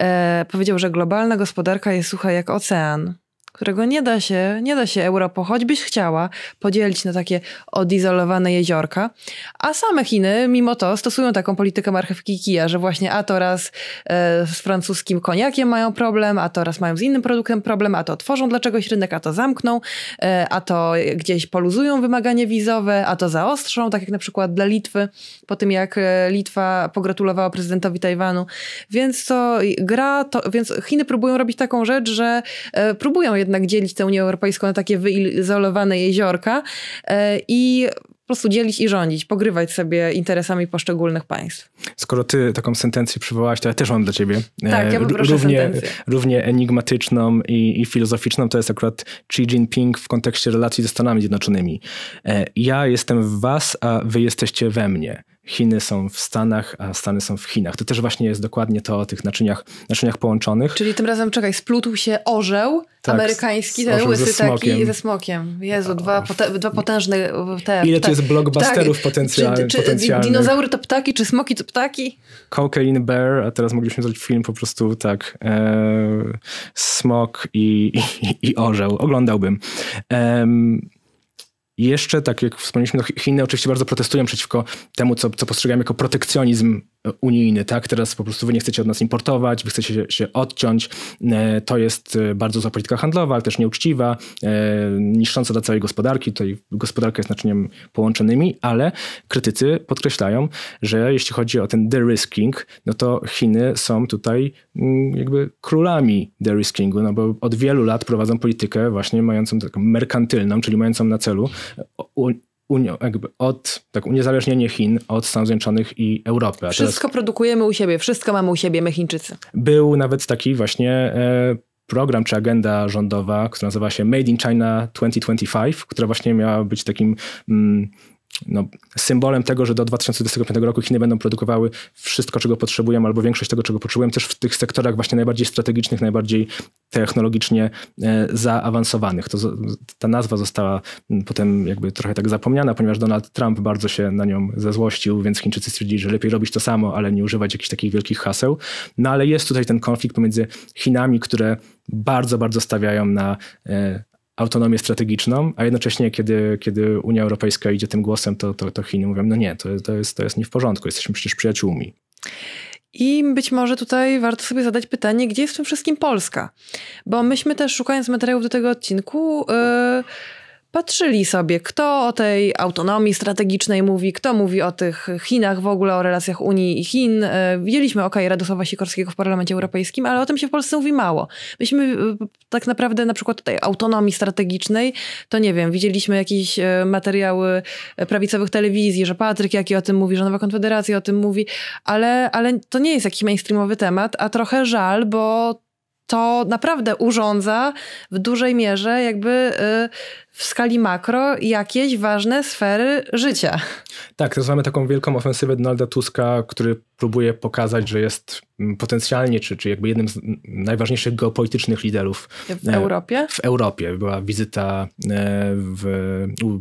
E, powiedział, że globalna gospodarka jest sucha jak ocean którego nie da się, nie da się Europą, choćbyś chciała, podzielić na takie odizolowane jeziorka. A same Chiny, mimo to, stosują taką politykę marchewki kija, że właśnie a to raz e, z francuskim koniakiem mają problem, a to raz mają z innym produktem problem, a to otworzą dla czegoś rynek, a to zamkną, e, a to gdzieś poluzują wymagania wizowe, a to zaostrzą, tak jak na przykład dla Litwy, po tym jak e, Litwa pogratulowała prezydentowi Tajwanu. Więc to gra, to, więc Chiny próbują robić taką rzecz, że e, próbują jednak dzielić tę Unię Europejską na takie wyizolowane jeziorka e, i po prostu dzielić i rządzić, pogrywać sobie interesami poszczególnych państw. Skoro ty taką sentencję przywołałaś, to ja też mam dla ciebie. E, tak, ja proszę równie, sentencję. równie enigmatyczną i, i, filozoficzną to jest akurat Xi Jinping w kontekście relacji ze Stanami Zjednoczonymi. E, ja jestem w was, a wy jesteście we mnie. Chiny są w Stanach, a Stany są w Chinach. To też właśnie jest dokładnie to o tych naczyniach, naczyniach połączonych. Czyli tym razem, czekaj, splutł się orzeł tak, amerykański, ten łysy ze smokiem. taki ze smokiem. Jezu, o, dwa, dwa potężne te, Ile to tak. jest blockbusterów tak, potencjalnych. Czy, czy, czy dinozaury to ptaki, czy smoki to ptaki? Cocaine Bear, a teraz mogliśmy zrobić film po prostu tak e, smok i, i, i orzeł. Oglądałbym jeszcze, tak jak wspomnieliśmy, no Chiny oczywiście bardzo protestują przeciwko temu, co, co postrzegają jako protekcjonizm unijny, tak? Teraz po prostu wy nie chcecie od nas importować, wy chcecie się, się odciąć. E, to jest e, bardzo zła polityka handlowa, ale też nieuczciwa, e, niszcząca dla całej gospodarki. Tutaj gospodarka jest naczyniem połączonymi, ale krytycy podkreślają, że jeśli chodzi o ten de-risking, no to Chiny są tutaj mm, jakby królami de-riskingu, no bo od wielu lat prowadzą politykę właśnie mającą taką merkantylną, czyli mającą na celu unią, jakby od, tak uniezależnienie Chin od Stanów Zjednoczonych i Europy. A wszystko teraz, produkujemy u siebie, wszystko mamy u siebie, my Chińczycy. Był nawet taki właśnie e, program czy agenda rządowa, która nazywała się Made in China 2025, która właśnie miała być takim mm, no, symbolem tego, że do 2025 roku Chiny będą produkowały wszystko, czego potrzebują, albo większość tego, czego potrzebują, też w tych sektorach właśnie najbardziej strategicznych, najbardziej technologicznie e, zaawansowanych. To, ta nazwa została potem jakby trochę tak zapomniana, ponieważ Donald Trump bardzo się na nią zezłościł, więc Chińczycy stwierdzili, że lepiej robić to samo, ale nie używać jakichś takich wielkich haseł. No ale jest tutaj ten konflikt pomiędzy Chinami, które bardzo, bardzo stawiają na e, autonomię strategiczną, a jednocześnie kiedy, kiedy Unia Europejska idzie tym głosem, to, to, to Chiny mówią, no nie, to, to, jest, to jest nie w porządku, jesteśmy przecież przyjaciółmi. I być może tutaj warto sobie zadać pytanie, gdzie jest w tym wszystkim Polska? Bo myśmy też, szukając materiałów do tego odcinku, yy patrzyli sobie, kto o tej autonomii strategicznej mówi, kto mówi o tych Chinach w ogóle, o relacjach Unii i Chin. E, widzieliśmy okej okay, Radosława Sikorskiego w Parlamencie Europejskim, ale o tym się w Polsce mówi mało. Myśmy e, tak naprawdę na przykład tej autonomii strategicznej, to nie wiem, widzieliśmy jakieś e, materiały prawicowych telewizji, że Patryk Jaki o tym mówi, że Nowa Konfederacja o tym mówi, ale, ale to nie jest jakiś mainstreamowy temat, a trochę żal, bo to naprawdę urządza w dużej mierze jakby w skali makro jakieś ważne sfery życia. Tak, mamy taką wielką ofensywę Donalda Tuska, który próbuje pokazać, że jest mm, potencjalnie, czy, czy jakby jednym z najważniejszych geopolitycznych liderów. W e, Europie? W Europie. Była wizyta e, w,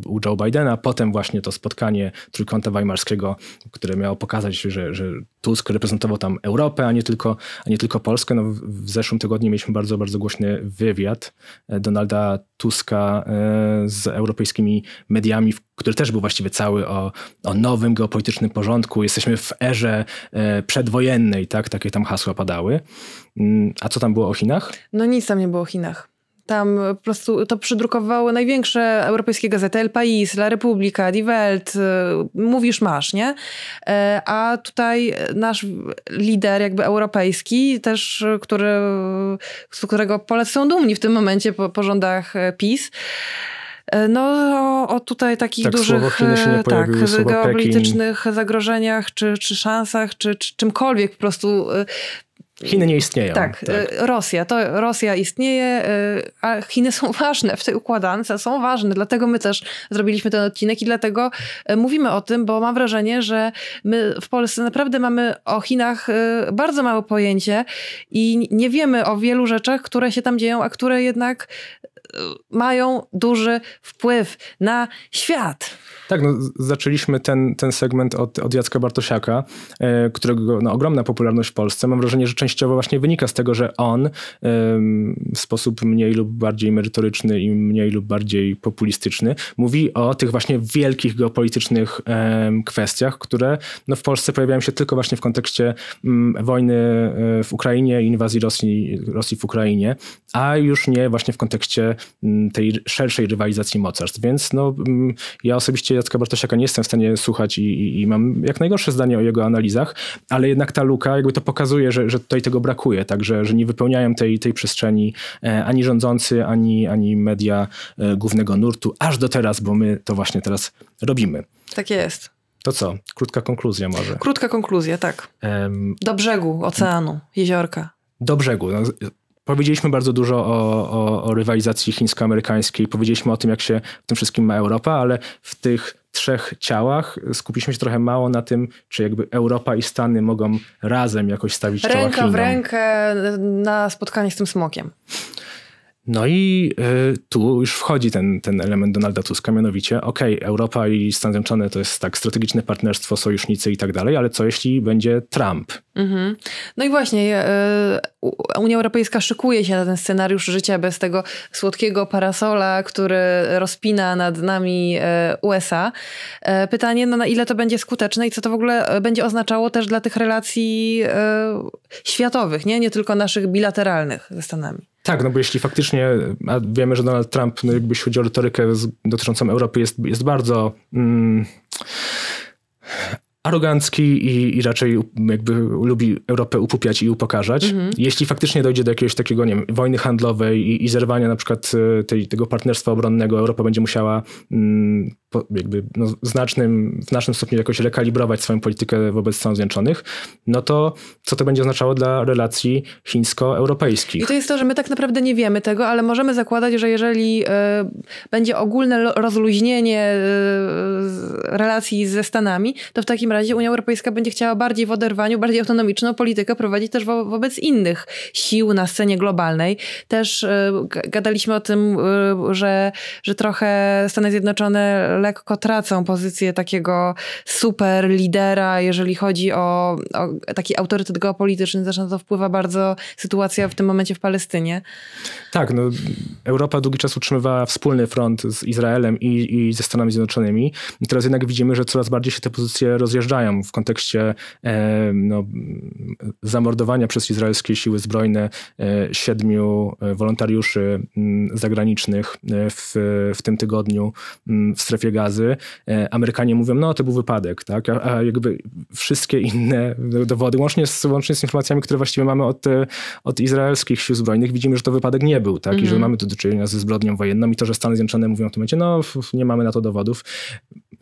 u, Joe Bidena, potem właśnie to spotkanie Trójkąta Weimarskiego, które miało pokazać, że, że Tusk reprezentował tam Europę, a nie tylko, a nie tylko Polskę. No, w, w zeszłym tygodniu mieliśmy bardzo, bardzo głośny wywiad e, Donalda Tuska z europejskimi mediami, który też był właściwie cały o, o nowym geopolitycznym porządku. Jesteśmy w erze e, przedwojennej, tak? Takie tam hasła padały. Mm, a co tam było o Chinach? No nic tam nie było o Chinach. Tam po prostu to przydrukowały największe europejskie gazety, El País, La Repubblica, Die Welt, y, mówisz masz, nie? E, a tutaj nasz lider jakby europejski też, który, z którego Polacy są dumni w tym momencie po, po rządach e, PiS, e, no, o, o, tutaj takich tak, dużych tak, geopolitycznych zagrożeniach, czy, czy szansach, czy, czy czymkolwiek po prostu y, Chiny nie istnieją. Tak, tak, y, Rosja. To Rosja istnieje, y, a Chiny są ważne w tej układance, są ważne. Dlatego my też zrobiliśmy ten odcinek i dlatego y, mówimy o tym, bo mam wrażenie, że my w Polsce naprawdę mamy o Chinach bardzo małe pojęcie i nie wiemy o wielu rzeczach, które się tam dzieją, a które jednak mają duży wpływ na świat. Tak, no, zaczęliśmy ten, ten segment od, od Jacka Bartosiaka, e, którego no, ogromna popularność w Polsce. Mam wrażenie, że częściowo właśnie wynika z tego, że on w sposób mniej lub bardziej merytoryczny i mniej lub bardziej populistyczny mówi o tych właśnie wielkich geopolitycznych kwestiach, które no, w Polsce pojawiają się tylko właśnie w kontekście mm, wojny e, w Ukrainie, inwazji Rosji, Rosji w Ukrainie, a już nie właśnie w kontekście mm, tej szerszej rywalizacji mocarstw. Więc no, mm, ja osobiście Jacka Bartosiaka nie jestem w stanie słuchać i, i, i, mam jak najgorsze zdanie o jego analizach, ale jednak ta luka jakby to pokazuje, że, że tutaj tego brakuje, także że nie wypełniają tej, tej przestrzeni e, ani rządzący, ani, ani media e, głównego nurtu, aż do teraz, bo my to właśnie teraz robimy. Tak jest. To co? Krótka konkluzja może. Krótka konkluzja, tak. do brzegu oceanu, jeziorka. Do brzegu. No, Powiedzieliśmy bardzo dużo o, o, o rywalizacji chińsko-amerykańskiej, powiedzieliśmy o tym, jak się w tym wszystkim ma Europa, ale w tych trzech ciałach skupiliśmy się trochę mało na tym, czy jakby Europa i Stany mogą razem jakoś stawić Ręka czoła Ręka w rękę na spotkanie z tym smokiem. No i y, tu już wchodzi ten, ten element Donalda Tuska, mianowicie okej, okay, Europa i Stany Zjednoczone to jest tak strategiczne partnerstwo, sojusznicy i tak dalej, ale co jeśli będzie Trump? Mhm. No i właśnie, y, Unia Europejska szykuje się na ten scenariusz życia bez tego słodkiego parasola, który rozpina nad nami e, USA. Pytanie, no na ile to będzie skuteczne i co to w ogóle będzie oznaczało też dla tych relacji y, światowych, nie? nie tylko naszych bilateralnych ze Stanami. Tak, no bo jeśli faktycznie, a wiemy, że Donald Trump, no jakby jeśli chodzi o retorykę z, dotyczącą Europy, jest, jest bardzo mm, arogancki i, i, raczej jakby lubi Europę upupiać i upokarzać. Mhm. Jeśli faktycznie dojdzie do jakiegoś takiego, nie wiem, wojny handlowej i, i zerwania na przykład y, tej, tego partnerstwa obronnego, Europa będzie musiała mm, jakby no, znacznym, w naszym stopniu jakoś rekalibrować swoją politykę wobec Stanów Zjednoczonych, no to co to będzie oznaczało dla relacji chińsko-europejskich? I to jest to, że my tak naprawdę nie wiemy tego, ale możemy zakładać, że jeżeli y, będzie ogólne rozluźnienie y, relacji ze Stanami, to w takim razie Unia Europejska będzie chciała bardziej w oderwaniu, bardziej autonomiczną politykę prowadzić też wo wobec innych sił na scenie globalnej. Też y, gadaliśmy o tym, że, że trochę Stany Zjednoczone lekko tracą pozycję takiego super lidera, jeżeli chodzi o, o taki autorytet geopolityczny. Zresztą to wpływa bardzo sytuacja w tym momencie w Palestynie. Tak, no, Europa długi czas utrzymywała wspólny front z Izraelem i, i ze Stanami Zjednoczonymi. I teraz jednak widzimy, że coraz bardziej się te pozycje rozjeżdżają w kontekście e, no, zamordowania przez izraelskie siły zbrojne e, siedmiu e, wolontariuszy m, zagranicznych e, w, w tym tygodniu m, w strefie gazy, e, Amerykanie mówią, no to był wypadek, tak? A, jakby wszystkie inne dowody, łącznie z, łącznie z informacjami, które właściwie mamy od, e, od izraelskich sił zbrojnych, widzimy, że to wypadek nie był, tak? Mm -hmm. I że mhm. mamy tu do czynienia ze zbrodnią wojenną i to, że Stany Zjednoczone mówią w tym momencie, no nie mamy na to dowodów.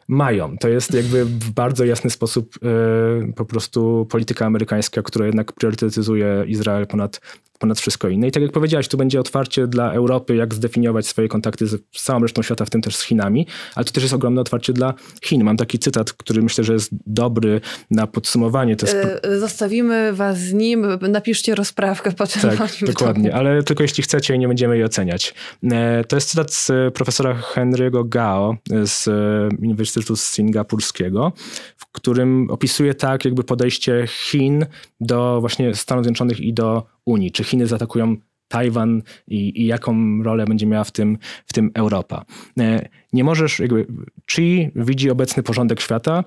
Mają. To jest jakby w bardzo jasny sposób e, po prostu polityka amerykańska, która jednak priorytetyzuje Izrael ponad ponad wszystko inne. I tak jak powiedziałaś, tu będzie otwarcie dla Europy, jak zdefiniować swoje kontakty z całą resztą świata, w tym też z Chinami, ale to też jest ogromne otwarcie dla Chin. Mam taki cytat, który myślę, że jest dobry na podsumowanie. To jest... E, zostawimy was z nim, napiszcie rozprawkę potem. Tak, dokładnie, ale tylko jeśli chcecie, i nie będziemy jej oceniać. E, to jest cytat z profesora Henry'ego Gao z e, Uniwersytetu Singapurskiego, w którym opisuje tak jakby podejście Chin do właśnie Stanów Zjednoczonych i do Unii? Czy Chiny zaatakują Tajwan i, i, jaką rolę będzie miała w tym, w tym Europa. E, nie możesz, jakby, czy widzi obecny porządek świata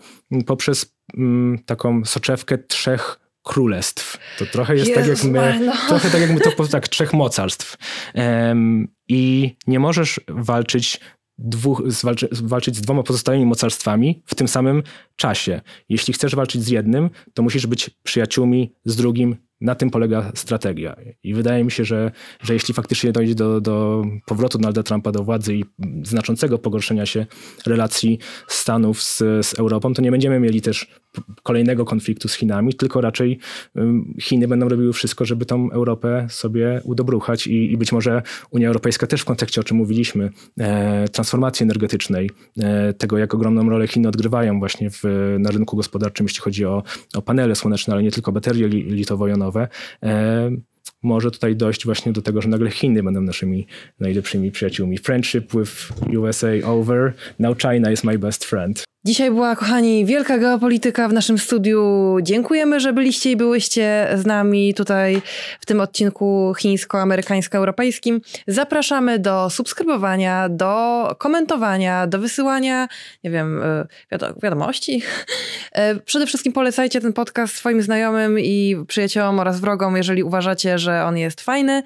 poprzez mm, taką soczewkę trzech królestw. To trochę jest tak, jak my, no. trochę tak, jak my to tak, trzech mocarstw. Um, I nie możesz walczyć dwóch, zwalczy, walczyć z dwoma pozostałymi mocarstwami w tym samym czasie. Jeśli chcesz walczyć z jednym, to musisz być przyjaciółmi z drugim, na tym polega strategia. I wydaje mi się, że, że jeśli faktycznie dojdzie do, do powrotu Donalda Trumpa do władzy i znaczącego pogorszenia się relacji Stanów z, z Europą, to nie będziemy mieli też kolejnego konfliktu z Chinami, tylko raczej Chiny będą robiły wszystko, żeby tą Europę sobie udobruchać i, i być może Unia Europejska też w kontekście, o czym mówiliśmy, e, transformacji energetycznej, e, tego jak ogromną rolę Chiny odgrywają właśnie w, na rynku gospodarczym, jeśli chodzi o, o panele słoneczne, ale nie tylko baterie li, litowo-jonowe, e, może tutaj dojść właśnie do tego, że nagle Chiny będą naszymi najlepszymi przyjaciółmi. Friendship with USA over, now China is my best friend. Dzisiaj była, kochani, wielka geopolityka w naszym studiu. Dziękujemy, że byliście i byłyście z nami tutaj w tym odcinku chińsko-amerykańsko-europejskim. Zapraszamy do subskrybowania, do komentowania, do wysyłania, nie wiem, e, wiadomości. E, przede wszystkim polecajcie ten podcast swoim znajomym i przyjaciołom oraz wrogom, jeżeli uważacie, że on jest fajny.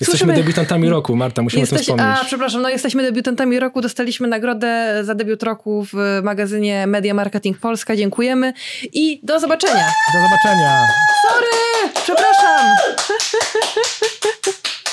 Jesteśmy Słyszymy... debiutantami roku, Marta, musimy Jesteś... o tym wspomnieć. A, przepraszam, no jesteśmy debiutantami roku, dostaliśmy nagrodę za debiut roku w magazynie Media Marketing Polska, dziękujemy i do zobaczenia. Do zobaczenia. Sorry, przepraszam.